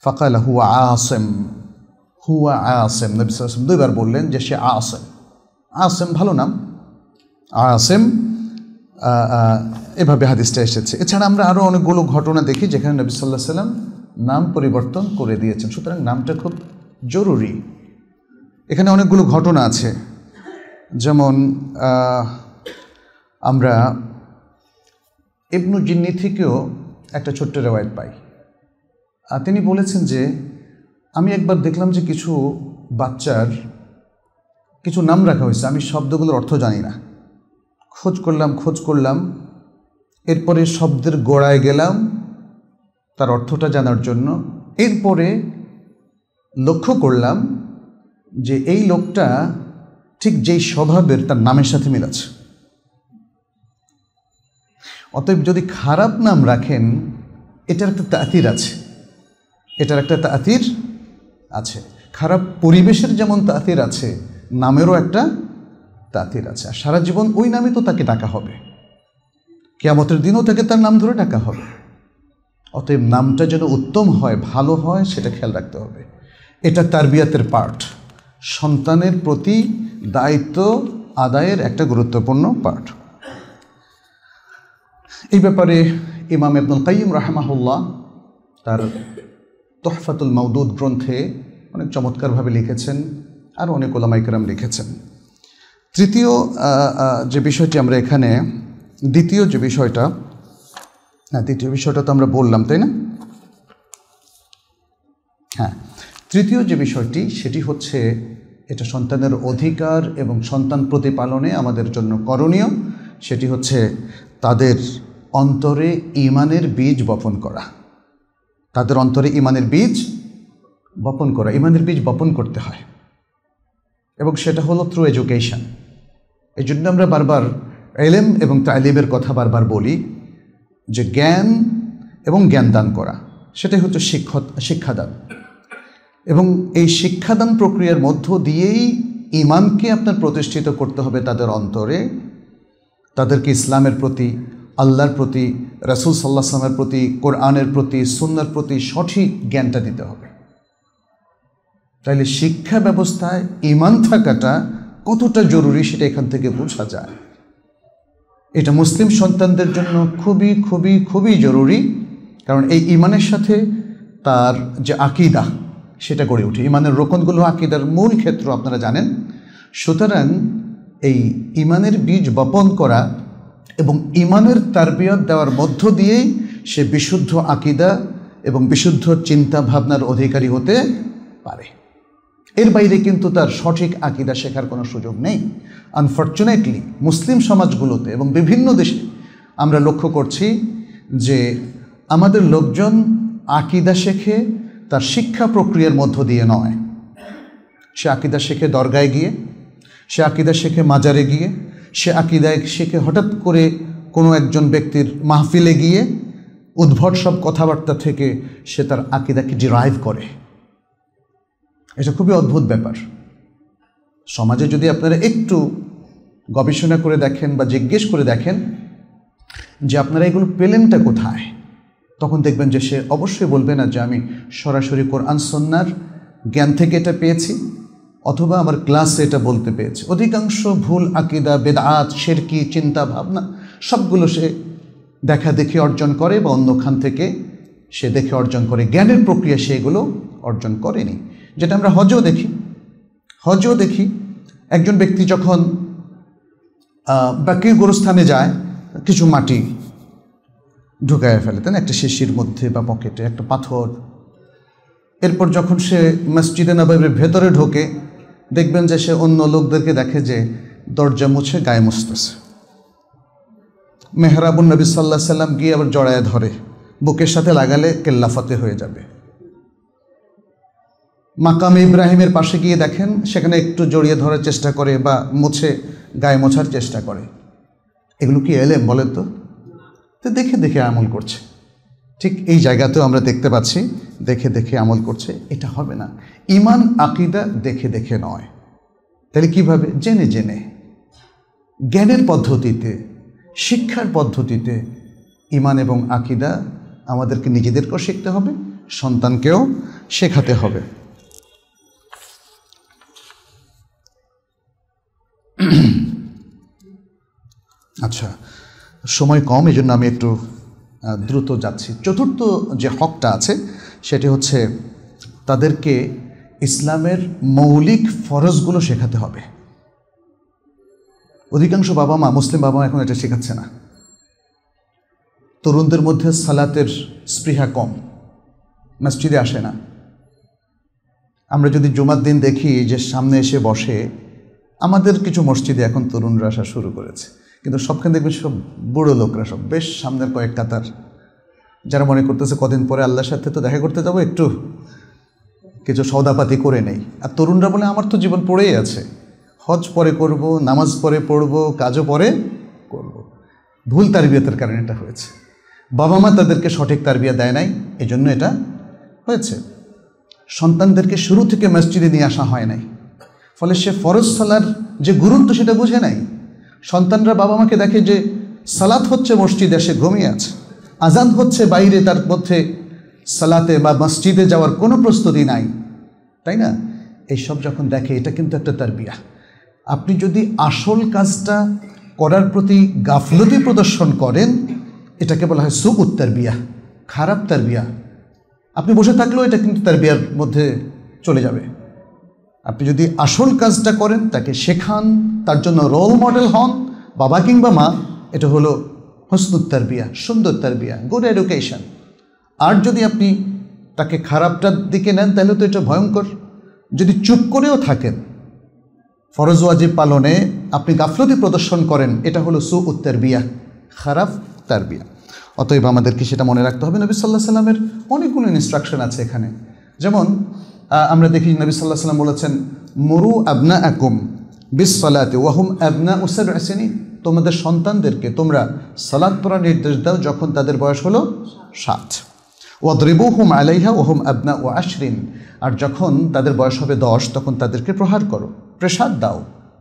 ফাকাল হুয়া আসেম হুয়া আসেম নবী সাল্লাম দুইবার বললেন যে সে আসেম আসেম ভালো নাম আসেম এভাবে হাদিসটা এসেছে এছাড়া আমরা আরও অনেকগুলো ঘটনা দেখি যেখানে নবী সাল্লাহ সাল্লাম নাম পরিবর্তন করে দিয়েছেন সুতরাং নামটা খুব জরুরি এখানে অনেকগুলো ঘটনা আছে যেমন আমরা ইবনু জিন্নি থেকেও একটা ছোট্ট রেওয়ায়ত পাই তিনি বলেছেন যে আমি একবার দেখলাম যে কিছু বাচ্চার কিছু নাম রাখা হয়েছে আমি শব্দগুলোর অর্থ জানি না খোঁজ করলাম খোঁজ করলাম এরপরে শব্দের গোড়ায় গেলাম তার অর্থটা জানার জন্য এরপরে লক্ষ্য করলাম যে এই লোকটা ঠিক যেই স্বভাবের তার নামের সাথে মিল আছে অতএব যদি খারাপ নাম রাখেন এটার একটা তাঁতির আছে এটার একটা তাঁতির আছে খারাপ পরিবেশের যেমন তাঁতির আছে নামেরও একটা তাতির আছে আর সারা জীবন ওই নামে তো তাকে ডাকা হবে কেয়ামতের দিনও তাকে তার নাম ধরে ডাকা হবে অতএব নামটা যেন উত্তম হয় ভালো হয় সেটা খেয়াল রাখতে হবে এটা বিয়াতের পার্ট সন্তানের প্রতি দায়িত্ব আদায়ের একটা গুরুত্বপূর্ণ পাঠ এই ব্যাপারে ইমাম আব্দুল কাইম রাহমাহুল্লাহ তার তহফাতুল মাউদুদ গ্রন্থে অনেক চমৎকারভাবে লিখেছেন আর অনেক ওলামাইকরাম লিখেছেন তৃতীয় যে বিষয়টি আমরা এখানে দ্বিতীয় যে বিষয়টা হ্যাঁ দ্বিতীয় বিষয়টা তো আমরা বললাম তাই না হ্যাঁ তৃতীয় যে বিষয়টি সেটি হচ্ছে এটা সন্তানের অধিকার এবং সন্তান প্রতিপালনে আমাদের জন্য করণীয় সেটি হচ্ছে তাদের অন্তরে ইমানের বীজ বপন করা তাদের অন্তরে ইমানের বীজ বপন করা ইমানের বীজ বপন করতে হয় এবং সেটা হলো থ্রু এডুকেশন এই জন্য আমরা বারবার এলেম এবং তালিমের কথা বারবার বলি যে জ্ঞান এবং জ্ঞান দান করা সেটাই হচ্ছে শিক্ষ শিক্ষাদান এবং এই শিক্ষাদান প্রক্রিয়ার মধ্য দিয়েই ইমানকে আপনার প্রতিষ্ঠিত করতে হবে তাদের অন্তরে তাদেরকে ইসলামের প্রতি আল্লাহর প্রতি রাসুল সাল্লাহ সাল্লামের প্রতি কোরআনের প্রতি সুন্নার প্রতি সঠিক জ্ঞানটা দিতে হবে তাইলে শিক্ষা ব্যবস্থায় ইমান থাকাটা কতটা জরুরি সেটা এখান থেকে বোঝা যায় এটা মুসলিম সন্তানদের জন্য খুবই খুবই খুবই জরুরি কারণ এই ইমানের সাথে তার যে আকিদা সেটা গড়ে ওঠে ইমানের রোকনগুলো আকিদার মূল ক্ষেত্র আপনারা জানেন সুতরাং এই ইমানের বীজ বপন করা এবং ইমানের তারবিয়ত দেওয়ার মধ্য দিয়েই সে বিশুদ্ধ আকিদা এবং বিশুদ্ধ চিন্তা ভাবনার অধিকারী হতে পারে এর বাইরে কিন্তু তার সঠিক আকিদা শেখার কোনো সুযোগ নেই আনফর্চুনেটলি মুসলিম সমাজগুলোতে এবং বিভিন্ন দেশে আমরা লক্ষ্য করছি যে আমাদের লোকজন আকিদা শেখে তার শিক্ষা প্রক্রিয়ার মধ্য দিয়ে নয় সে আকিদা শেখে দরগায় গিয়ে সে আকিদা শেখে মাজারে গিয়ে সে আকিদায় শেখে হঠাৎ করে কোনো একজন ব্যক্তির মাহফিলে গিয়ে উদ্ভট সব কথাবার্তা থেকে সে তার আকিদাকে ডিরাইভ করে এটা খুবই অদ্ভুত ব্যাপার সমাজে যদি আপনারা একটু গবেষণা করে দেখেন বা জিজ্ঞেস করে দেখেন যে আপনারা এগুলো পেলেনটা কোথায় তখন দেখবেন যে সে অবশ্যই বলবে না যে আমি সরাসরি কোরআন সন্ন্যার জ্ঞান থেকে এটা পেয়েছি অথবা আমার ক্লাসে এটা বলতে পেয়েছে অধিকাংশ ভুল আকিদা বেদাত শেরকি চিন্তা ভাবনা সবগুলো সে দেখা দেখে অর্জন করে বা অন্যখান থেকে সে দেখে অর্জন করে জ্ঞানের প্রক্রিয়া সেগুলো অর্জন করেনি যেটা আমরা হজও দেখি হজও দেখি একজন ব্যক্তি যখন বাকির গোরস্থানে যায় কিছু মাটি ঢুকায় ফেলে তাই না একটা শিশির মধ্যে বা পকেটে একটা পাথর এরপর যখন সে মসজিদে নবাবের ভেতরে ঢোকে দেখবেন যে সে অন্য লোকদেরকে দেখে যে দরজা মুছে গায়ে মুছতেছে মেহরাবুল নবী সাল্লাহ সাল্লাম গিয়ে আবার জড়ায় ধরে বুকের সাথে লাগালে কেল্লাফতে হয়ে যাবে মাকাম ইব্রাহিমের পাশে গিয়ে দেখেন সেখানে একটু জড়িয়ে ধরার চেষ্টা করে বা মুছে গায়ে মোছার চেষ্টা করে এগুলো কি এলেম বলেন তো তো দেখে দেখে আমল করছে ঠিক এই জায়গাতেও আমরা দেখতে পাচ্ছি দেখে দেখে আমল করছে এটা হবে না ইমান আকিদা দেখে দেখে নয় তাহলে কিভাবে জেনে জেনে জ্ঞানের পদ্ধতিতে শিক্ষার পদ্ধতিতে ইমান এবং আকিদা আমাদেরকে নিজেদেরকেও শিখতে হবে সন্তানকেও শেখাতে হবে আচ্ছা সময় কম এই জন্য আমি একটু দ্রুত যাচ্ছি চতুর্থ যে হকটা আছে সেটি হচ্ছে তাদেরকে ইসলামের মৌলিক ফরজগুলো শেখাতে হবে অধিকাংশ বাবা মা মুসলিম বাবা মা এখন এটা শেখাচ্ছে না তরুণদের মধ্যে সালাতের স্পৃহা কম মসজিদে আসে না আমরা যদি জুমার দিন দেখি যে সামনে এসে বসে আমাদের কিছু মসজিদে এখন তরুণরা আসা শুরু করেছে কিন্তু সবখানে দেখবেন সব বুড়ো লোকরা সব বেশ সামনের কয়েক কাতার যারা মনে করতেছে কদিন পরে আল্লাহর সাথে তো দেখা করতে যাবো একটু কিছু সৌদাপাতি করে নেই আর তরুণরা বলে আমার তো জীবন পড়েই আছে হজ পরে করব নামাজ পরে পড়ব কাজও পরে করব। ভুল তারবিয়তের কারণে এটা হয়েছে বাবা মা তাদেরকে সঠিক তারবিয়া দেয় নাই এজন্য এটা হয়েছে সন্তানদেরকে শুরু থেকে মসজিদে নিয়ে আসা হয় নাই ফলে সে ফরজ সালার যে গুরুত্ব সেটা বুঝে নাই সন্তানরা বাবা মাকে দেখে যে সালাত হচ্ছে মসজিদে সে ঘুমিয়ে আছে আজান হচ্ছে বাইরে তার মধ্যে সালাতে বা মসজিদে যাওয়ার কোনো প্রস্তুতি নাই তাই না এইসব যখন দেখে এটা কিন্তু একটা তার বিয়া আপনি যদি আসল কাজটা করার প্রতি গাফলতি প্রদর্শন করেন এটাকে বলা হয় সুক উত্তার বিয়া খারাপ তার বিয়া আপনি বসে থাকলেও এটা কিন্তু তার বিয়ার মধ্যে চলে যাবে আপনি যদি আসল কাজটা করেন তাকে শেখান তার জন্য রোল মডেল হন বাবা কিংবা মা এটা হলো হসনুত্তার বিয়া সুন্দর তার বিয়া গুড এডুকেশন আর যদি আপনি তাকে খারাপটার দিকে নেন তাহলে তো এটা ভয়ঙ্কর যদি চুপ করেও থাকেন ফরজ ওয়াজিব পালনে আপনি গাফলতি প্রদর্শন করেন এটা হলো সু উত্তার বিয়া খারাপ তার বিয়া অতএব আমাদেরকে সেটা মনে রাখতে হবে নবী সাল্লাহ সাল্লামের অনেকগুলো ইনস্ট্রাকশন আছে এখানে যেমন আমরা দেখি নবী সাল্লাহ সাল্লাম বলেছেন মরু আবনা আকুম বিসলাতে ওয়াহুম আবনা উসার আসেনি তোমাদের সন্তানদেরকে তোমরা সালাদ পড়া নির্দেশ দাও যখন তাদের বয়স হলো সাত ওয়াদ্রিবু হুম আলাইহা ওহম আবনা ও আশরিন আর যখন তাদের বয়স হবে দশ তখন তাদেরকে প্রহার করো প্রেসাদ দাও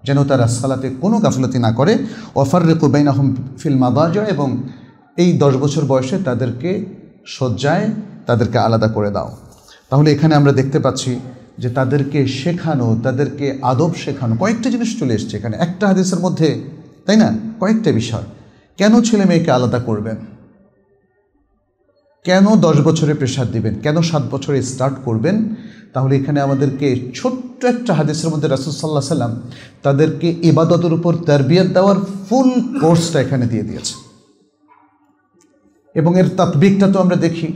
যেন তারা সালাতে কোনো গাফলতি না করে ওয়াফার কুবাইন আহম ফিল মাদাজা এবং এই দশ বছর বয়সে তাদেরকে শয্যায় তাদেরকে আলাদা করে দাও তাহলে এখানে আমরা দেখতে পাচ্ছি যে তাদেরকে শেখানো তাদেরকে আদব শেখানো কয়েকটা জিনিস চলে এসছে এখানে একটা হাদিসের মধ্যে তাই না কয়েকটা বিষয় কেন ছেলে মেয়েকে আলাদা করবেন কেন দশ বছরে প্রেশার দিবেন কেন সাত বছরে স্টার্ট করবেন তাহলে এখানে আমাদেরকে ছোট্ট একটা হাদিসের মধ্যে রাসুলসাল্লাহ সাল্লাম তাদেরকে ইবাদতের উপর তারবিয়ত দেওয়ার ফুল কোর্সটা এখানে দিয়ে দিয়েছে এবং এর তাত্বিকটা তো আমরা দেখি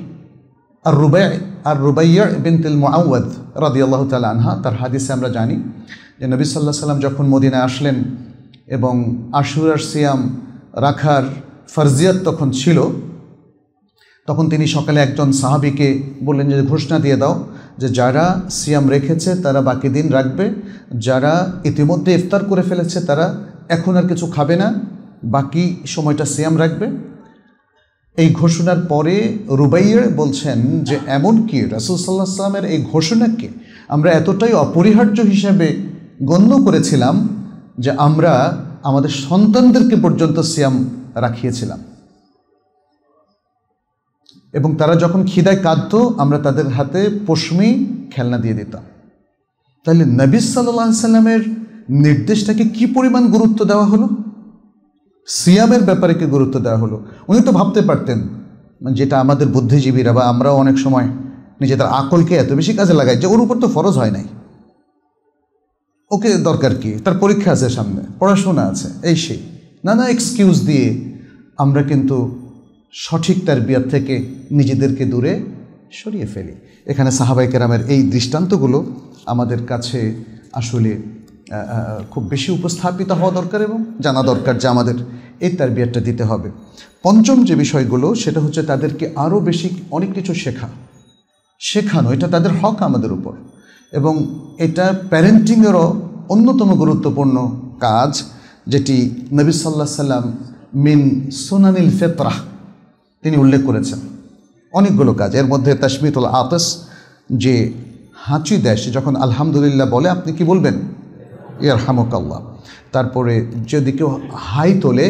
আর রুবায় আর রুবাইয়ার বিনতুল মুআওয়াদ রাদিয়াল্লাহু তাআলা আনহা তার হাদিসে আমরা জানি যে নবী সাল্লাহ সাল্লাম যখন মদিনায় আসলেন এবং আশুরার সিয়াম রাখার ফরজিয়াত তখন ছিল তখন তিনি সকালে একজন সাহাবিকে বললেন যে ঘোষণা দিয়ে দাও যে যারা সিয়াম রেখেছে তারা বাকি দিন রাখবে যারা ইতিমধ্যে ইফতার করে ফেলেছে তারা এখন আর কিছু খাবে না বাকি সময়টা সিয়াম রাখবে এই ঘোষণার পরে রুবাইয়ের বলছেন যে এমনকি রাসুলসাল্লাহ সাল্লামের এই ঘোষণাকে আমরা এতটাই অপরিহার্য হিসাবে গণ্য করেছিলাম যে আমরা আমাদের সন্তানদেরকে পর্যন্ত সিয়াম রাখিয়েছিলাম এবং তারা যখন খিদায় কাঁদত আমরা তাদের হাতে পশমি খেলনা দিয়ে দিতাম তাহলে নবী সাল্লাহ সাল্লামের নির্দেশটাকে কি পরিমাণ গুরুত্ব দেওয়া হলো সিয়ামের ব্যাপারে কি গুরুত্ব দেওয়া হলো উনি তো ভাবতে পারতেন যেটা আমাদের বুদ্ধিজীবীরা বা আমরাও অনেক সময় নিজেদের আকলকে এত বেশি কাজে লাগাই যে ওর উপর তো ফরজ হয় নাই ওকে দরকার কি তার পরীক্ষা আছে সামনে পড়াশোনা আছে এই সেই নানা এক্সকিউজ দিয়ে আমরা কিন্তু সঠিক তার বিয়ার থেকে নিজেদেরকে দূরে সরিয়ে ফেলি এখানে সাহাবাইকেরামের এই দৃষ্টান্তগুলো আমাদের কাছে আসলে খুব বেশি উপস্থাপিত হওয়া দরকার এবং জানা দরকার যে আমাদের এই তারবিয়াতটা দিতে হবে পঞ্চম যে বিষয়গুলো সেটা হচ্ছে তাদেরকে আরও বেশি অনেক কিছু শেখা শেখানো এটা তাদের হক আমাদের উপর এবং এটা প্যারেন্টিংয়েরও অন্যতম গুরুত্বপূর্ণ কাজ যেটি নবী সাল্লা সাল্লাম মিন সোনানিল ফেতরাহ তিনি উল্লেখ করেছেন অনেকগুলো কাজ এর মধ্যে তাসমিতুল আতস যে হাঁচি দেয় সে যখন আলহামদুলিল্লাহ বলে আপনি কি বলবেন ইয়ার হামকাল্লা তারপরে যদি কেউ হাই তোলে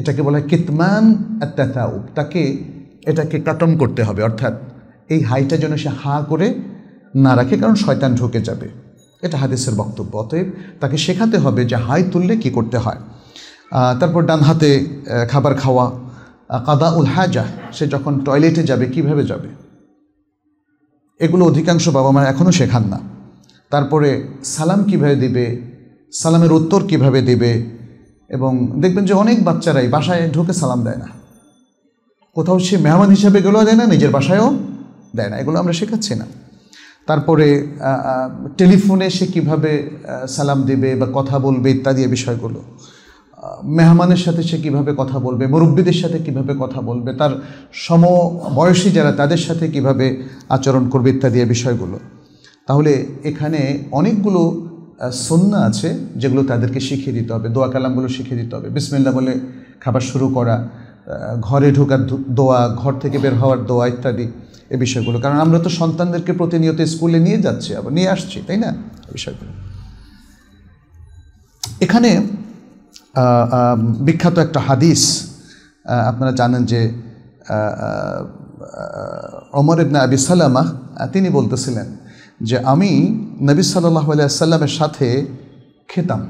এটাকে বলা হয় কিতমান আত্মাউব তাকে এটাকে কাটম করতে হবে অর্থাৎ এই হাইটা যেন সে হা করে না রাখে কারণ শয়তান ঢুকে যাবে এটা হাদিসের বক্তব্য অতএব তাকে শেখাতে হবে যে হাই তুললে কি করতে হয় তারপর ডান হাতে খাবার খাওয়া কাদা উল হাজা সে যখন টয়লেটে যাবে কিভাবে যাবে এগুলো অধিকাংশ বাবা মারা এখনও শেখান না তারপরে সালাম কিভাবে দিবে সালামের উত্তর কিভাবে দিবে এবং দেখবেন যে অনেক বাচ্চারাই বাসায় ঢুকে সালাম দেয় না কোথাও সে মেহমান হিসাবে গেলেও দেয় না নিজের বাসায়ও দেয় না এগুলো আমরা শেখাচ্ছি না তারপরে টেলিফোনে সে কিভাবে সালাম দেবে বা কথা বলবে ইত্যাদি বিষয়গুলো মেহমানের সাথে সে কিভাবে কথা বলবে মুরব্বীদের সাথে কিভাবে কথা বলবে তার সমবয়সী যারা তাদের সাথে কিভাবে আচরণ করবে ইত্যাদি বিষয়গুলো তাহলে এখানে অনেকগুলো সন্না আছে যেগুলো তাদেরকে শিখিয়ে দিতে হবে দোয়া কালামগুলো শিখিয়ে দিতে হবে বিসমিল্লা বলে খাবার শুরু করা ঘরে ঢোকার দোয়া ঘর থেকে বের হওয়ার দোয়া ইত্যাদি এ বিষয়গুলো কারণ আমরা তো সন্তানদেরকে প্রতিনিয়ত স্কুলে নিয়ে যাচ্ছি আবার নিয়ে আসছি তাই না বিষয়গুলো এখানে বিখ্যাত একটা হাদিস আপনারা জানেন যে অমর ইবনা আবি সালামা তিনি বলতেছিলেন যে আমি নবী সাল্লাহ সাল্লামের সাথে খেতাম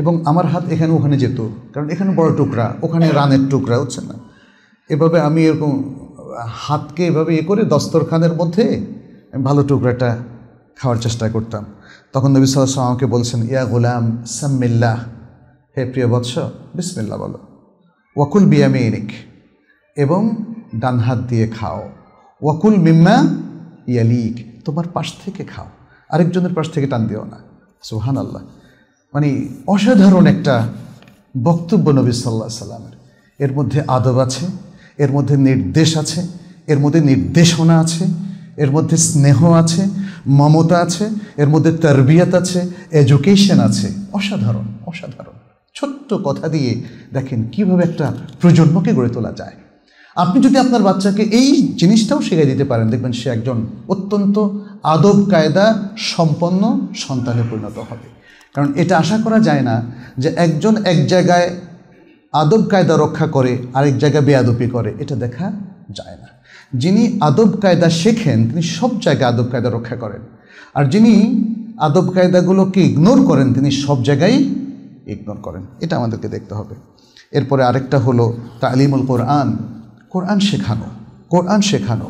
এবং আমার হাত এখানে ওখানে যেত কারণ এখানে বড় টুকরা ওখানে রানের টুকরা হচ্ছে না এভাবে আমি এরকম হাতকে এভাবে এ করে দস্তরখানের মধ্যে ভালো টুকরাটা খাওয়ার চেষ্টা করতাম তখন নবী সাল্লাহ আমাকে বলছেন ইয়া গোলাম সাম্মিল্লাহ হে প্রিয় বৎস বিসমিল্লা বলো ওয়াকুল বিয়ামি ইনিক এবং ডান হাত দিয়ে খাও ওয়াকুল মিম্মা ইয়ালিক তোমার পাশ থেকে খাও আরেকজনের পাশ থেকে টান দিও না সুহান আল্লাহ মানে অসাধারণ একটা বক্তব্য নবী সাল্লাহ সাল্লামের এর মধ্যে আদব আছে এর মধ্যে নির্দেশ আছে এর মধ্যে নির্দেশনা আছে এর মধ্যে স্নেহ আছে মমতা আছে এর মধ্যে তরবিয়ত আছে এডুকেশন আছে অসাধারণ অসাধারণ ছোট্ট কথা দিয়ে দেখেন কিভাবে একটা প্রজন্মকে গড়ে তোলা যায় আপনি যদি আপনার বাচ্চাকে এই জিনিসটাও শিখিয়ে দিতে পারেন দেখবেন সে একজন অত্যন্ত আদব কায়দা সম্পন্ন সন্তানে পরিণত হবে কারণ এটা আশা করা যায় না যে একজন এক জায়গায় আদব কায়দা রক্ষা করে আরেক জায়গায় বেয়াদপি করে এটা দেখা যায় না যিনি আদব কায়দা শেখেন তিনি সব জায়গায় আদব কায়দা রক্ষা করেন আর যিনি আদব কায়দাগুলোকে ইগনোর করেন তিনি সব জায়গায় ইগনোর করেন এটা আমাদেরকে দেখতে হবে এরপরে আরেকটা হলো তালিমুল কোরআন কোরআন শেখানো কোরআন শেখানো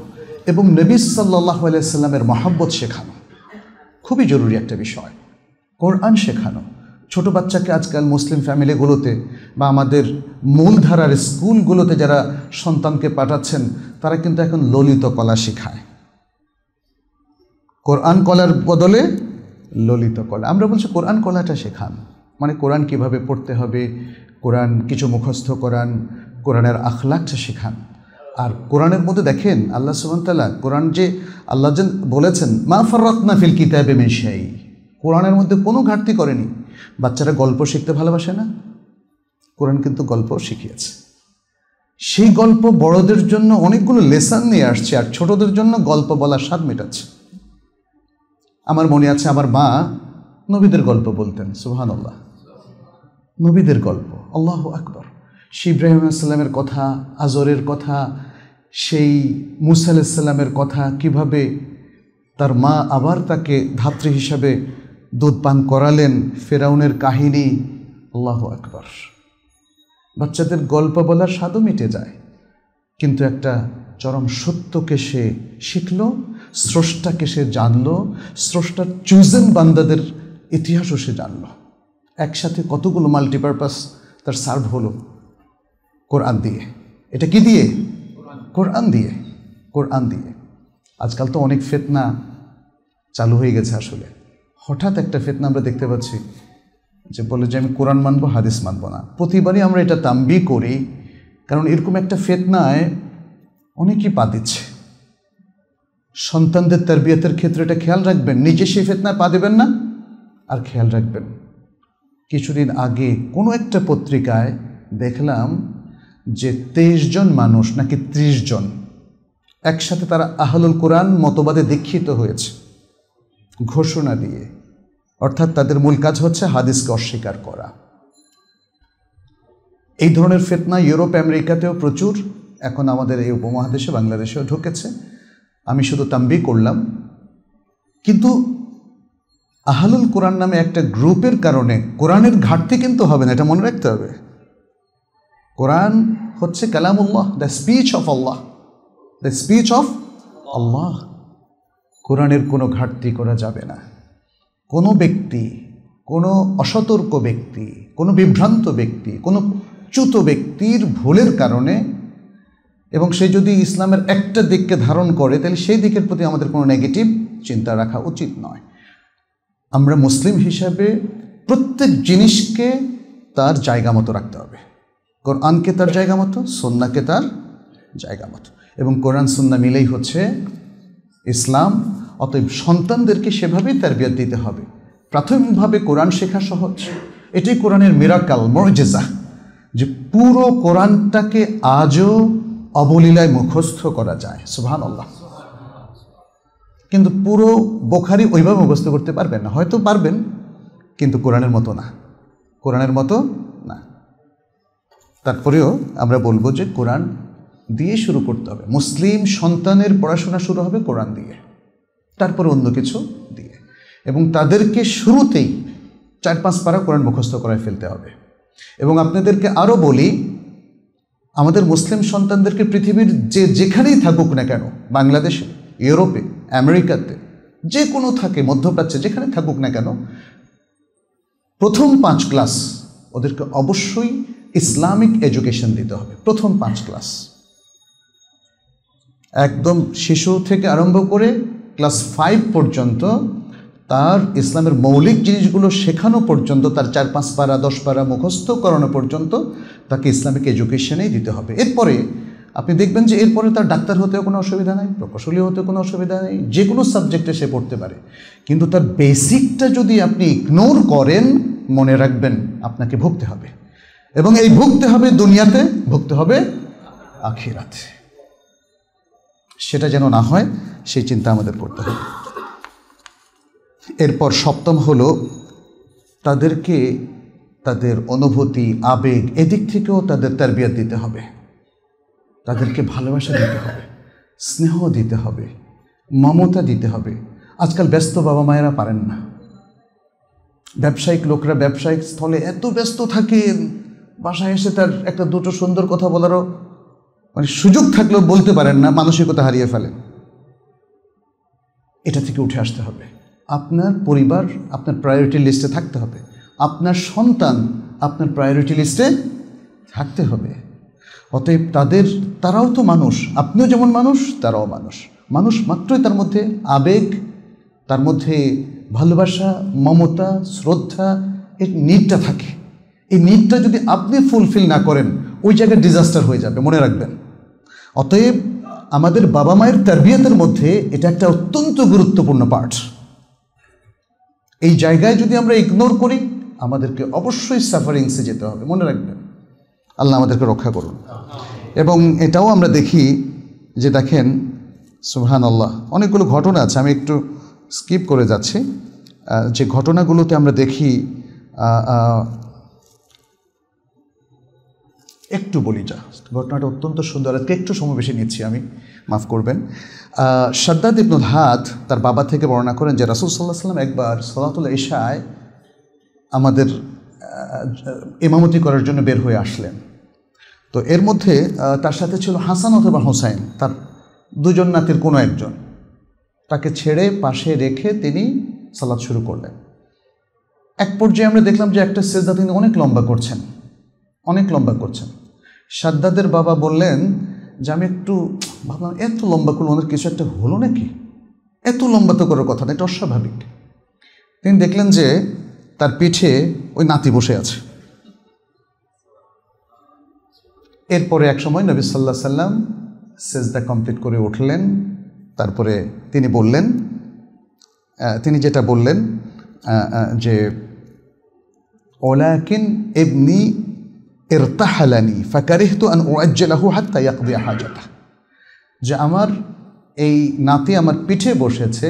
এবং নবী সাল্লাহ আলাইসাল্লামের মহাব্বত শেখানো খুবই জরুরি একটা বিষয় কোরআন শেখানো ছোট বাচ্চাকে আজকাল মুসলিম ফ্যামিলিগুলোতে বা আমাদের মূলধারার স্কুলগুলোতে যারা সন্তানকে পাঠাচ্ছেন তারা কিন্তু এখন ললিত কলা শেখায় কোরআন কলার বদলে ললিত কলা আমরা বলছি কোরআন কলাটা শেখান মানে কোরআন কিভাবে পড়তে হবে কোরআন কিছু মুখস্থ কোরআন কোরআনের আখলাকটা শেখান আর কোরআনের মধ্যে দেখেন আল্লাহ সুবাহতাল্লাহ কোরআন যে আল্লাহ যে বলেছেন মা ফররতনা ফিল কিতাবে মেশাই কোরআনের মধ্যে কোনো ঘাটতি করেনি বাচ্চারা গল্প শিখতে ভালোবাসে না কোরআন কিন্তু গল্প শিখিয়েছে সেই গল্প বড়দের জন্য অনেকগুলো লেসান নিয়ে আসছে আর ছোটদের জন্য গল্প বলার স্বাদ মেটাচ্ছে আমার মনে আছে আমার মা নবীদের গল্প বলতেন সুহানুল্লাহ নবীদের গল্প আল্লাহ আকবর সে কথা আজরের কথা সেই মুসা আলাইসাল্লামের কথা কিভাবে তার মা আবার তাকে ধাত্রী হিসাবে দুধ পান করালেন ফেরাউনের কাহিনী আল্লাহ আকবর বাচ্চাদের গল্প বলার স্বাদও মিটে যায় কিন্তু একটা চরম সত্যকে সে শিখল স্রষ্টাকে সে জানল স্রষ্টার চুজেন বান্দাদের ইতিহাসও সে জানল একসাথে কতগুলো মাল্টিপারপাস তার সার্ভ হলো কোরআন দিয়ে এটা কি দিয়ে কোরআন দিয়ে কোরআন দিয়ে আজকাল তো অনেক ফেতনা চালু হয়ে গেছে আসলে হঠাৎ একটা ফেতনা আমরা দেখতে পাচ্ছি যে বলে যে আমি কোরআন মানব হাদিস মানব না প্রতিবারই আমরা এটা তাম্বি করি কারণ এরকম একটা ফেতনায় অনেকই পা দিচ্ছে সন্তানদের তার বিয়েতের ক্ষেত্রে এটা খেয়াল রাখবেন নিজে সেই ফেতনায় পা দেবেন না আর খেয়াল রাখবেন কিছুদিন আগে কোনো একটা পত্রিকায় দেখলাম যে তেইশ জন মানুষ নাকি ত্রিশ জন একসাথে তারা আহলুল কোরআন মতবাদে দীক্ষিত হয়েছে ঘোষণা দিয়ে অর্থাৎ তাদের মূল কাজ হচ্ছে হাদিসকে অস্বীকার করা এই ধরনের ফেতনা ইউরোপ আমেরিকাতেও প্রচুর এখন আমাদের এই উপমহাদেশে বাংলাদেশেও ঢুকেছে আমি শুধু তাম্বি করলাম কিন্তু আহলুল কোরআন নামে একটা গ্রুপের কারণে কোরআনের ঘাটতি কিন্তু হবে না এটা মনে রাখতে হবে কোরআন হচ্ছে কালামুল্লাহ the speech of Allah the speech of Allah কোরআনের কোনো ঘাটতি করা যাবে না কোনো ব্যক্তি কোনো অসতর্ক ব্যক্তি কোনো বিভ্রান্ত ব্যক্তি কোনো চ্যুত ব্যক্তির ভুলের কারণে এবং সে যদি ইসলামের একটা দিককে ধারণ করে তাহলে সেই দিকের প্রতি আমাদের কোনো নেগেটিভ চিন্তা রাখা উচিত নয় আমরা মুসলিম হিসাবে প্রত্যেক জিনিসকে তার জায়গা মতো রাখতে হবে কোরআনকে তার জায়গা মতো সন্নাকে তার জায়গা মতো এবং কোরআন সন্না মিলেই হচ্ছে ইসলাম অতএব সন্তানদেরকে সেভাবেই তার তারবিয়াত দিতে হবে প্রাথমিকভাবে কোরআন শেখা সহজ এটাই কোরআনের মিরাকাল মরজেজা যে পুরো কোরআনটাকে আজও অবলীলায় মুখস্থ করা যায় সুহান আল্লাহ কিন্তু পুরো বোখারি ওইভাবে মুখস্থ করতে পারবেন না হয়তো পারবেন কিন্তু কোরআনের মতো না কোরআনের মতো তারপরেও আমরা বলবো যে কোরআন দিয়ে শুরু করতে হবে মুসলিম সন্তানের পড়াশোনা শুরু হবে কোরআন দিয়ে তারপর অন্য কিছু দিয়ে এবং তাদেরকে শুরুতেই চার পাঁচ পারা কোরআন মুখস্থ করায় ফেলতে হবে এবং আপনাদেরকে আরও বলি আমাদের মুসলিম সন্তানদেরকে পৃথিবীর যে যেখানেই থাকুক না কেন বাংলাদেশে ইউরোপে আমেরিকাতে যে কোনো থাকে মধ্যপ্রাচ্যে যেখানে থাকুক না কেন প্রথম পাঁচ ক্লাস ওদেরকে অবশ্যই ইসলামিক এডুকেশন দিতে হবে প্রথম পাঁচ ক্লাস একদম শিশু থেকে আরম্ভ করে ক্লাস ফাইভ পর্যন্ত তার ইসলামের মৌলিক জিনিসগুলো শেখানো পর্যন্ত তার চার পাঁচ পারা দশ পারা মুখস্থ করানো পর্যন্ত তাকে ইসলামিক এডুকেশনেই দিতে হবে এরপরে আপনি দেখবেন যে এরপরে তার ডাক্তার হতেও কোনো অসুবিধা নেই প্রকৌশলী হতে কোনো অসুবিধা নেই যে কোনো সাবজেক্টে সে পড়তে পারে কিন্তু তার বেসিকটা যদি আপনি ইগনোর করেন মনে রাখবেন আপনাকে ভুগতে হবে এবং এই ভুগতে হবে দুনিয়াতে ভুগতে হবে আখিরাতে সেটা যেন না হয় সেই চিন্তা আমাদের করতে হবে এরপর সপ্তম হল তাদেরকে তাদের অনুভূতি আবেগ এদিক থেকেও তাদের তারবিয়াত দিতে হবে তাদেরকে ভালোবাসা দিতে হবে স্নেহ দিতে হবে মমতা দিতে হবে আজকাল ব্যস্ত বাবা মায়েরা পারেন না ব্যবসায়িক লোকরা ব্যবসায়িক স্থলে এত ব্যস্ত থাকে বাসায় এসে তার একটা দুটো সুন্দর কথা বলারও মানে সুযোগ থাকলেও বলতে পারেন না মানসিকতা হারিয়ে ফেলেন এটা থেকে উঠে আসতে হবে আপনার পরিবার আপনার প্রায়োরিটি লিস্টে থাকতে হবে আপনার সন্তান আপনার প্রায়োরিটি লিস্টে থাকতে হবে অতএব তাদের তারাও তো মানুষ আপনিও যেমন মানুষ তারাও মানুষ মানুষ মাত্রই তার মধ্যে আবেগ তার মধ্যে ভালোবাসা মমতা শ্রদ্ধা এর নিটটা থাকে এই নিডটা যদি আপনি ফুলফিল না করেন ওই জায়গায় ডিজাস্টার হয়ে যাবে মনে রাখবেন অতএব আমাদের বাবা মায়ের তারবিয়তের মধ্যে এটা একটা অত্যন্ত গুরুত্বপূর্ণ পার্ট এই জায়গায় যদি আমরা ইগনোর করি আমাদেরকে অবশ্যই সাফারিংসে যেতে হবে মনে রাখবেন আল্লাহ আমাদেরকে রক্ষা করুন এবং এটাও আমরা দেখি যে দেখেন সুহান আল্লাহ অনেকগুলো ঘটনা আছে আমি একটু স্কিপ করে যাচ্ছি যে ঘটনাগুলোতে আমরা দেখি একটু বলি যা ঘটনাটা অত্যন্ত সুন্দর আজকে একটু সময় বেশি নিচ্ছি আমি মাফ করবেন সাদ্দাদ ইবনুল হাত তার বাবা থেকে বর্ণনা করেন যে রাসুল সাল্লাহ সাল্লাম একবার সলাতুল ইশায় আমাদের ইমামতি করার জন্য বের হয়ে আসলেন তো এর মধ্যে তার সাথে ছিল হাসান অথবা হোসাইন তার দুজন নাতির কোনো একজন তাকে ছেড়ে পাশে রেখে তিনি সালাদ শুরু করলেন এক পর্যায়ে আমরা দেখলাম যে একটা সেজদা তিনি অনেক লম্বা করছেন অনেক লম্বা করছেন সাদ্দাদের বাবা বললেন যে আমি একটু ভাবলাম এত লম্বা করলো ওনার কিছু একটা হলো নাকি এত লম্বা তো করার কথা না এটা অস্বাভাবিক তিনি দেখলেন যে তার পিঠে ওই নাতি বসে আছে এরপরে এক সময় নবী সাল্লাহ সাল্লাম সেজদা কমপ্লিট করে উঠলেন তারপরে তিনি বললেন তিনি যেটা বললেন যে ওলাকিন এবনি ইরতাহালানি ফাকারিহতু আন ওয়াজ্জালাহু হাত্তা ইয়াকদিয়া হাজাতা যে আমার এই নাতি আমার পিঠে বসেছে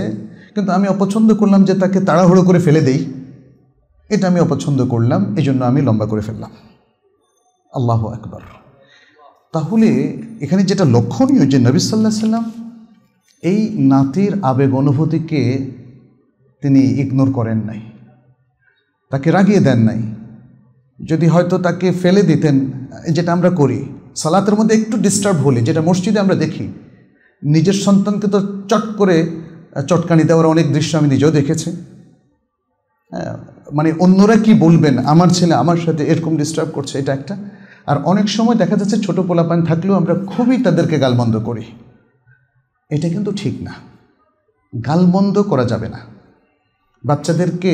কিন্তু আমি অপছন্দ করলাম যে তাকে তাড়াহুড়ো করে ফেলে দেই এটা আমি অপছন্দ করলাম এই জন্য আমি লম্বা করে ফেললাম আল্লাহ একবার তাহলে এখানে যেটা লক্ষণীয় যে নবী সাল্লাহ সাল্লাম এই নাতির আবেগ অনুভূতিকে তিনি ইগনোর করেন নাই তাকে রাগিয়ে দেন নাই যদি হয়তো তাকে ফেলে দিতেন যেটা আমরা করি সালাতের মধ্যে একটু ডিস্টার্ব হলে যেটা মসজিদে আমরা দেখি নিজের সন্তানকে তো চট করে চটকানি দেওয়ার অনেক দৃশ্য আমি নিজেও দেখেছি হ্যাঁ, মানে অন্যরা কি বলবেন আমার ছেলে আমার সাথে এরকম ডিস্টার্ব করছে এটা একটা আর অনেক সময় দেখা যাচ্ছে ছোটো পোলাপান থাকলেও আমরা খুবই তাদেরকে গালমন্দ করি এটা কিন্তু ঠিক না গালমন্দ করা যাবে না বাচ্চাদেরকে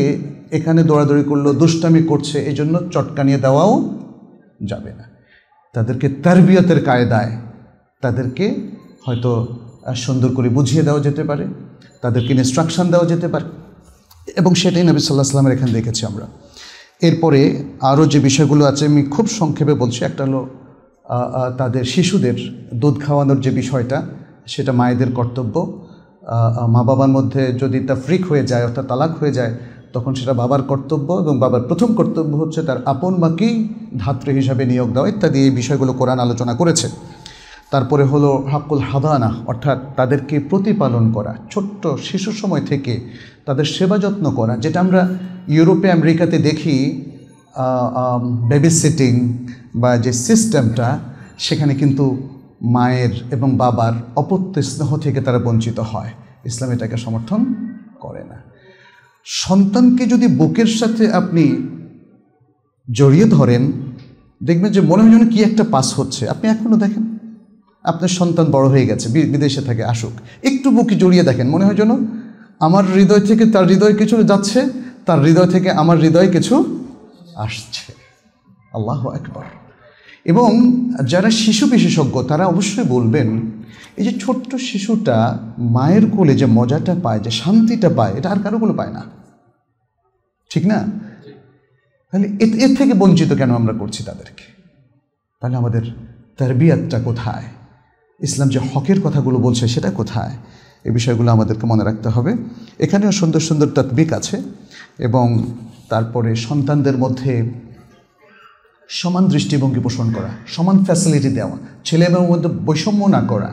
এখানে দৌড়াদৌড়ি করলো দুষ্টামি করছে এই জন্য চটকানিয়ে দেওয়াও যাবে না তাদেরকে তারবিয়তের কায়দায় তাদেরকে হয়তো সুন্দর করে বুঝিয়ে দেওয়া যেতে পারে তাদেরকে ইনস্ট্রাকশান দেওয়া যেতে পারে এবং সেটাই নবী সাল্লাহ সাল্লামের এখানে দেখেছি আমরা এরপরে আরও যে বিষয়গুলো আছে আমি খুব সংক্ষেপে বলছি একটা হলো তাদের শিশুদের দুধ খাওয়ানোর যে বিষয়টা সেটা মায়েদের কর্তব্য মা বাবার মধ্যে যদি তা ফ্রিক হয়ে যায় অর্থাৎ তালাক হয়ে যায় তখন সেটা বাবার কর্তব্য এবং বাবার প্রথম কর্তব্য হচ্ছে তার আপন মাকেই ধাত্রী হিসাবে নিয়োগ দেওয়া ইত্যাদি এই বিষয়গুলো কোরআন আলোচনা করেছে তারপরে হলো হাকুল হাদানা অর্থাৎ তাদেরকে প্রতিপালন করা ছোট্ট শিশু সময় থেকে তাদের সেবা যত্ন করা যেটা আমরা ইউরোপে আমেরিকাতে দেখি বেবি সিটিং বা যে সিস্টেমটা সেখানে কিন্তু মায়ের এবং বাবার অপত্য স্নেহ থেকে তারা বঞ্চিত হয় ইসলাম এটাকে সমর্থন করে না সন্তানকে যদি বুকের সাথে আপনি জড়িয়ে ধরেন দেখবেন যে মনে হয় যেন কী একটা পাস হচ্ছে আপনি এখনও দেখেন আপনার সন্তান বড় হয়ে গেছে বিদেশে থাকে আসুক একটু বুকে জড়িয়ে দেখেন মনে হয় যেন আমার হৃদয় থেকে তার হৃদয় কিছু যাচ্ছে তার হৃদয় থেকে আমার হৃদয় কিছু আসছে আল্লাহ একবার এবং যারা শিশু বিশেষজ্ঞ তারা অবশ্যই বলবেন এই যে ছোট্ট শিশুটা মায়ের কোলে যে মজাটা পায় যে শান্তিটা পায় এটা আর কারো কোলে পায় না ঠিক না তাহলে এর থেকে বঞ্চিত কেন আমরা করছি তাদেরকে তাহলে আমাদের তারবিয়াতটা কোথায় ইসলাম যে হকের কথাগুলো বলছে সেটা কোথায় এই বিষয়গুলো আমাদেরকে মনে রাখতে হবে এখানেও সুন্দর সুন্দর তাত্বিক আছে এবং তারপরে সন্তানদের মধ্যে সমান দৃষ্টিভঙ্গি পোষণ করা সমান ফ্যাসিলিটি দেওয়া ছেলে এবং মধ্যে বৈষম্য না করা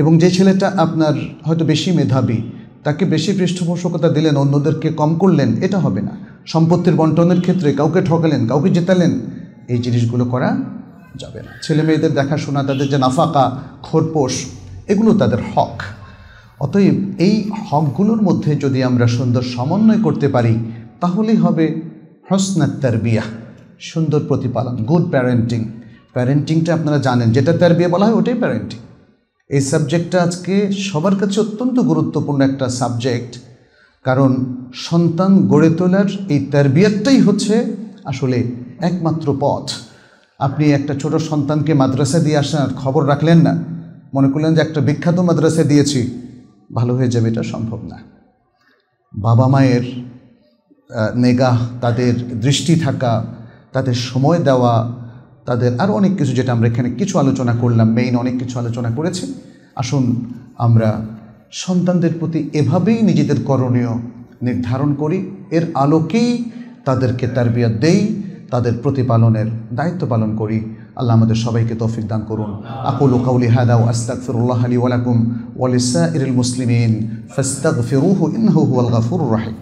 এবং যে ছেলেটা আপনার হয়তো বেশি মেধাবী তাকে বেশি পৃষ্ঠপোষকতা দিলেন অন্যদেরকে কম করলেন এটা হবে না সম্পত্তির বন্টনের ক্ষেত্রে কাউকে ঠকালেন কাউকে জেতালেন এই জিনিসগুলো করা যাবে না ছেলে মেয়েদের দেখাশোনা তাদের যে নাফাকা খোরপোষ এগুলো তাদের হক অতএব এই হকগুলোর মধ্যে যদি আমরা সুন্দর সমন্বয় করতে পারি তাহলেই হবে হসনাত্তার বিয়া সুন্দর প্রতিপালন গুড প্যারেন্টিং প্যারেন্টিংটা আপনারা জানেন যেটা তার বিয়ে বলা হয় ওটাই প্যারেন্টিং এই সাবজেক্টটা আজকে সবার কাছে অত্যন্ত গুরুত্বপূর্ণ একটা সাবজেক্ট কারণ সন্তান গড়ে তোলার এই তারবিয়াতটাই হচ্ছে আসলে একমাত্র পথ আপনি একটা ছোট সন্তানকে মাদ্রাসা দিয়ে আসার খবর রাখলেন না মনে করলেন যে একটা বিখ্যাত মাদ্রাসা দিয়েছি ভালো হয়ে যাবে এটা সম্ভব না বাবা মায়ের নেগাহ তাদের দৃষ্টি থাকা তাদের সময় দেওয়া তাদের আরও অনেক কিছু যেটা আমরা এখানে কিছু আলোচনা করলাম মেইন অনেক কিছু আলোচনা করেছি আসুন আমরা সন্তানদের প্রতি এভাবেই নিজেদের করণীয় নির্ধারণ করি এর আলোকেই তাদেরকে তারবিয়া দেই তাদের প্রতিপালনের দায়িত্ব পালন করি আল্লাহ আমাদের সবাইকে তৌফিক দান করুন আকুল কাউলি হাদা আস্তাগফিরুল্লাহ আলী ওয়ালাকুম ইরুল মুসলিমিন ফাস্তাগফিরুহু ইনহু হুয়াল গাফুরুর রাহিম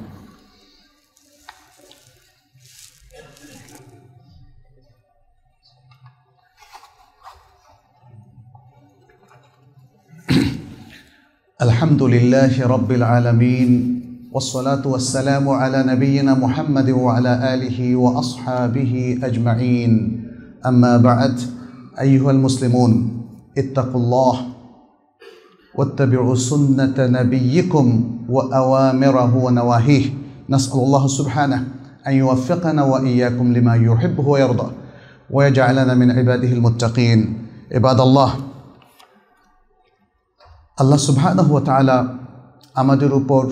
الحمد لله رب العالمين والصلاة والسلام على نبينا محمد وعلى آله وأصحابه أجمعين أما بعد أيها المسلمون اتقوا الله واتبعوا سنة نبيكم وأوامره ونواهيه نسأل الله سبحانه أن يوفقنا وإياكم لما يحبه ويرضى ويجعلنا من عباده المتقين عباد الله আল্লাহ সুবাহ তালা আমাদের উপর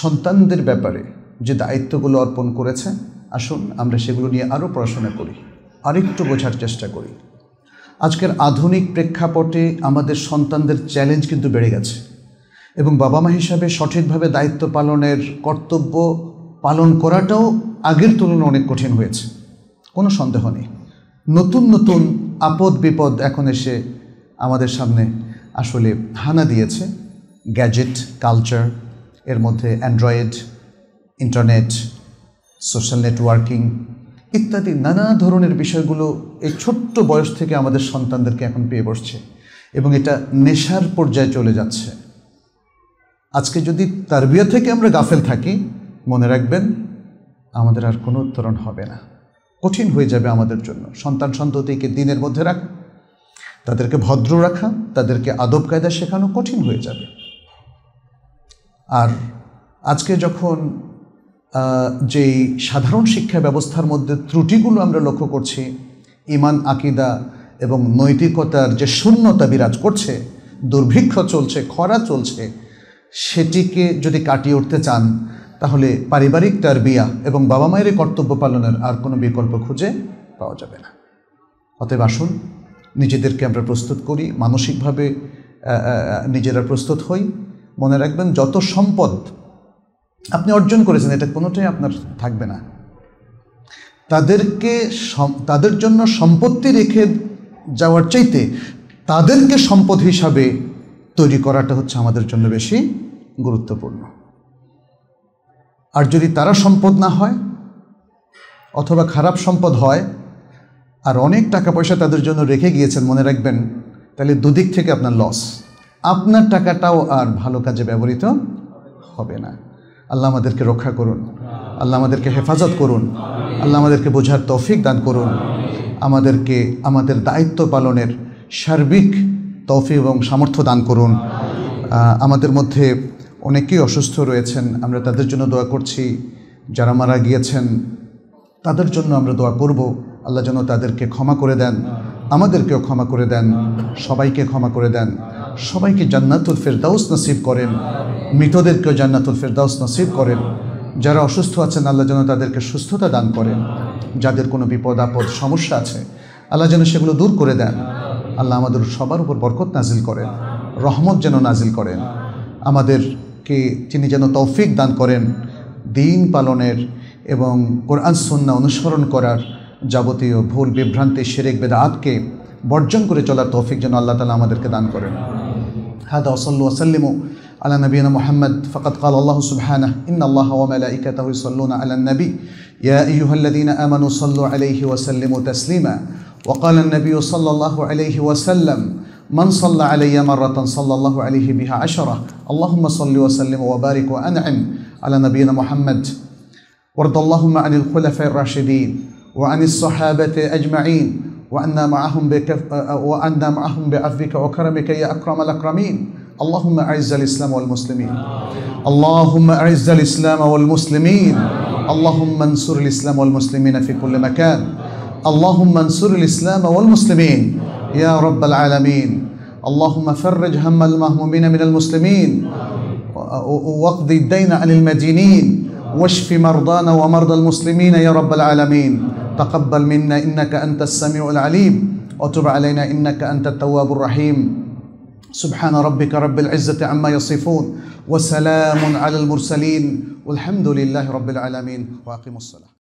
সন্তানদের ব্যাপারে যে দায়িত্বগুলো অর্পণ করেছে আসুন আমরা সেগুলো নিয়ে আরও পড়াশোনা করি আরেকটু বোঝার চেষ্টা করি আজকের আধুনিক প্রেক্ষাপটে আমাদের সন্তানদের চ্যালেঞ্জ কিন্তু বেড়ে গেছে এবং বাবা মা হিসাবে সঠিকভাবে দায়িত্ব পালনের কর্তব্য পালন করাটাও আগের তুলনায় অনেক কঠিন হয়েছে কোনো সন্দেহ নেই নতুন নতুন আপদ বিপদ এখন এসে আমাদের সামনে আসলে হানা দিয়েছে গ্যাজেট কালচার এর মধ্যে অ্যান্ড্রয়েড ইন্টারনেট সোশ্যাল নেটওয়ার্কিং ইত্যাদি নানা ধরনের বিষয়গুলো এই ছোট্ট বয়স থেকে আমাদের সন্তানদেরকে এখন পেয়ে বসছে এবং এটা নেশার পর্যায়ে চলে যাচ্ছে আজকে যদি তারবিয়া থেকে আমরা গাফেল থাকি মনে রাখবেন আমাদের আর কোনো উত্তরণ হবে না কঠিন হয়ে যাবে আমাদের জন্য সন্তান সন্ততিকে দিনের মধ্যে রাখ তাদেরকে ভদ্র রাখা তাদেরকে আদব কায়দা শেখানো কঠিন হয়ে যাবে আর আজকে যখন যেই সাধারণ শিক্ষা ব্যবস্থার মধ্যে ত্রুটিগুলো আমরা লক্ষ্য করছি ইমান আকিদা এবং নৈতিকতার যে শূন্যতা বিরাজ করছে দুর্ভিক্ষ চলছে খরা চলছে সেটিকে যদি কাটিয়ে উঠতে চান তাহলে পারিবারিক তার বিয়া এবং বাবা মায়ের কর্তব্য পালনের আর কোনো বিকল্প খুঁজে পাওয়া যাবে না অতএব আসুন নিজেদেরকে আমরা প্রস্তুত করি মানসিকভাবে নিজেরা প্রস্তুত হই মনে রাখবেন যত সম্পদ আপনি অর্জন করেছেন এটা কোনোটাই আপনার থাকবে না তাদেরকে তাদের জন্য সম্পত্তি রেখে যাওয়ার চাইতে তাদেরকে সম্পদ হিসাবে তৈরি করাটা হচ্ছে আমাদের জন্য বেশি গুরুত্বপূর্ণ আর যদি তারা সম্পদ না হয় অথবা খারাপ সম্পদ হয় আর অনেক টাকা পয়সা তাদের জন্য রেখে গিয়েছেন মনে রাখবেন তাহলে দুদিক থেকে আপনার লস আপনার টাকাটাও আর ভালো কাজে ব্যবহৃত হবে না আল্লাহ আমাদেরকে রক্ষা করুন আল্লাহ আমাদেরকে হেফাজত করুন আল্লাহ আমাদেরকে বোঝার তৌফিক দান করুন আমাদেরকে আমাদের দায়িত্ব পালনের সার্বিক তৌফিক এবং সামর্থ্য দান করুন আমাদের মধ্যে অনেকেই অসুস্থ রয়েছেন আমরা তাদের জন্য দোয়া করছি যারা মারা গিয়েছেন তাদের জন্য আমরা দোয়া করব আল্লাহ যেন তাদেরকে ক্ষমা করে দেন আমাদেরকেও ক্ষমা করে দেন সবাইকে ক্ষমা করে দেন সবাইকে জান্নাতুল ফেরদাউস নসিব করেন মৃতদেরকেও জান্নাতুল ফেরদাউস নসিব করেন যারা অসুস্থ আছেন আল্লাহ যেন তাদেরকে সুস্থতা দান করেন যাদের কোনো বিপদ আপদ সমস্যা আছে আল্লাহ যেন সেগুলো দূর করে দেন আল্লাহ আমাদের সবার উপর বরকত নাজিল করেন রহমত যেন নাজিল করেন আমাদেরকে তিনি যেন তৌফিক দান করেন দিন পালনের এবং কোরআন সন্না অনুসরণ করার যাবতীয় ভুল বিভ্রান্তি جابتیبرانتی شریک بدعت کے برجن کرے چلا تحفق جن اللہ تعالیٰ مدران کرسلم و علیہ نبین محمد الله عليه وسلم من صلى علي مرة صلى الله عليه بها عشرة اللهم صل وسلم وبارك وأنعم على نبينا محمد وارض اللهم عن الخلفاء الراشدين وعن الصحابة أجمعين وأن معهم بكف وأن معهم بعفوك وكرمك يا أكرم الأكرمين اللهم أعز الإسلام والمسلمين اللهم أعز الإسلام والمسلمين اللهم انصر الإسلام والمسلمين في كل مكان اللهم انصر الإسلام والمسلمين يا رب العالمين اللهم فرج هم المهمومين من المسلمين واقض الدين عن المدينين واشف مرضانا ومرضى المسلمين يا رب العالمين تقبل منا إنك أنت السميع العليم وتب علينا إنك أنت التواب الرحيم سبحان ربك رب العزة عما يصفون وسلام على المرسلين والحمد لله رب العالمين وأقم الصلاة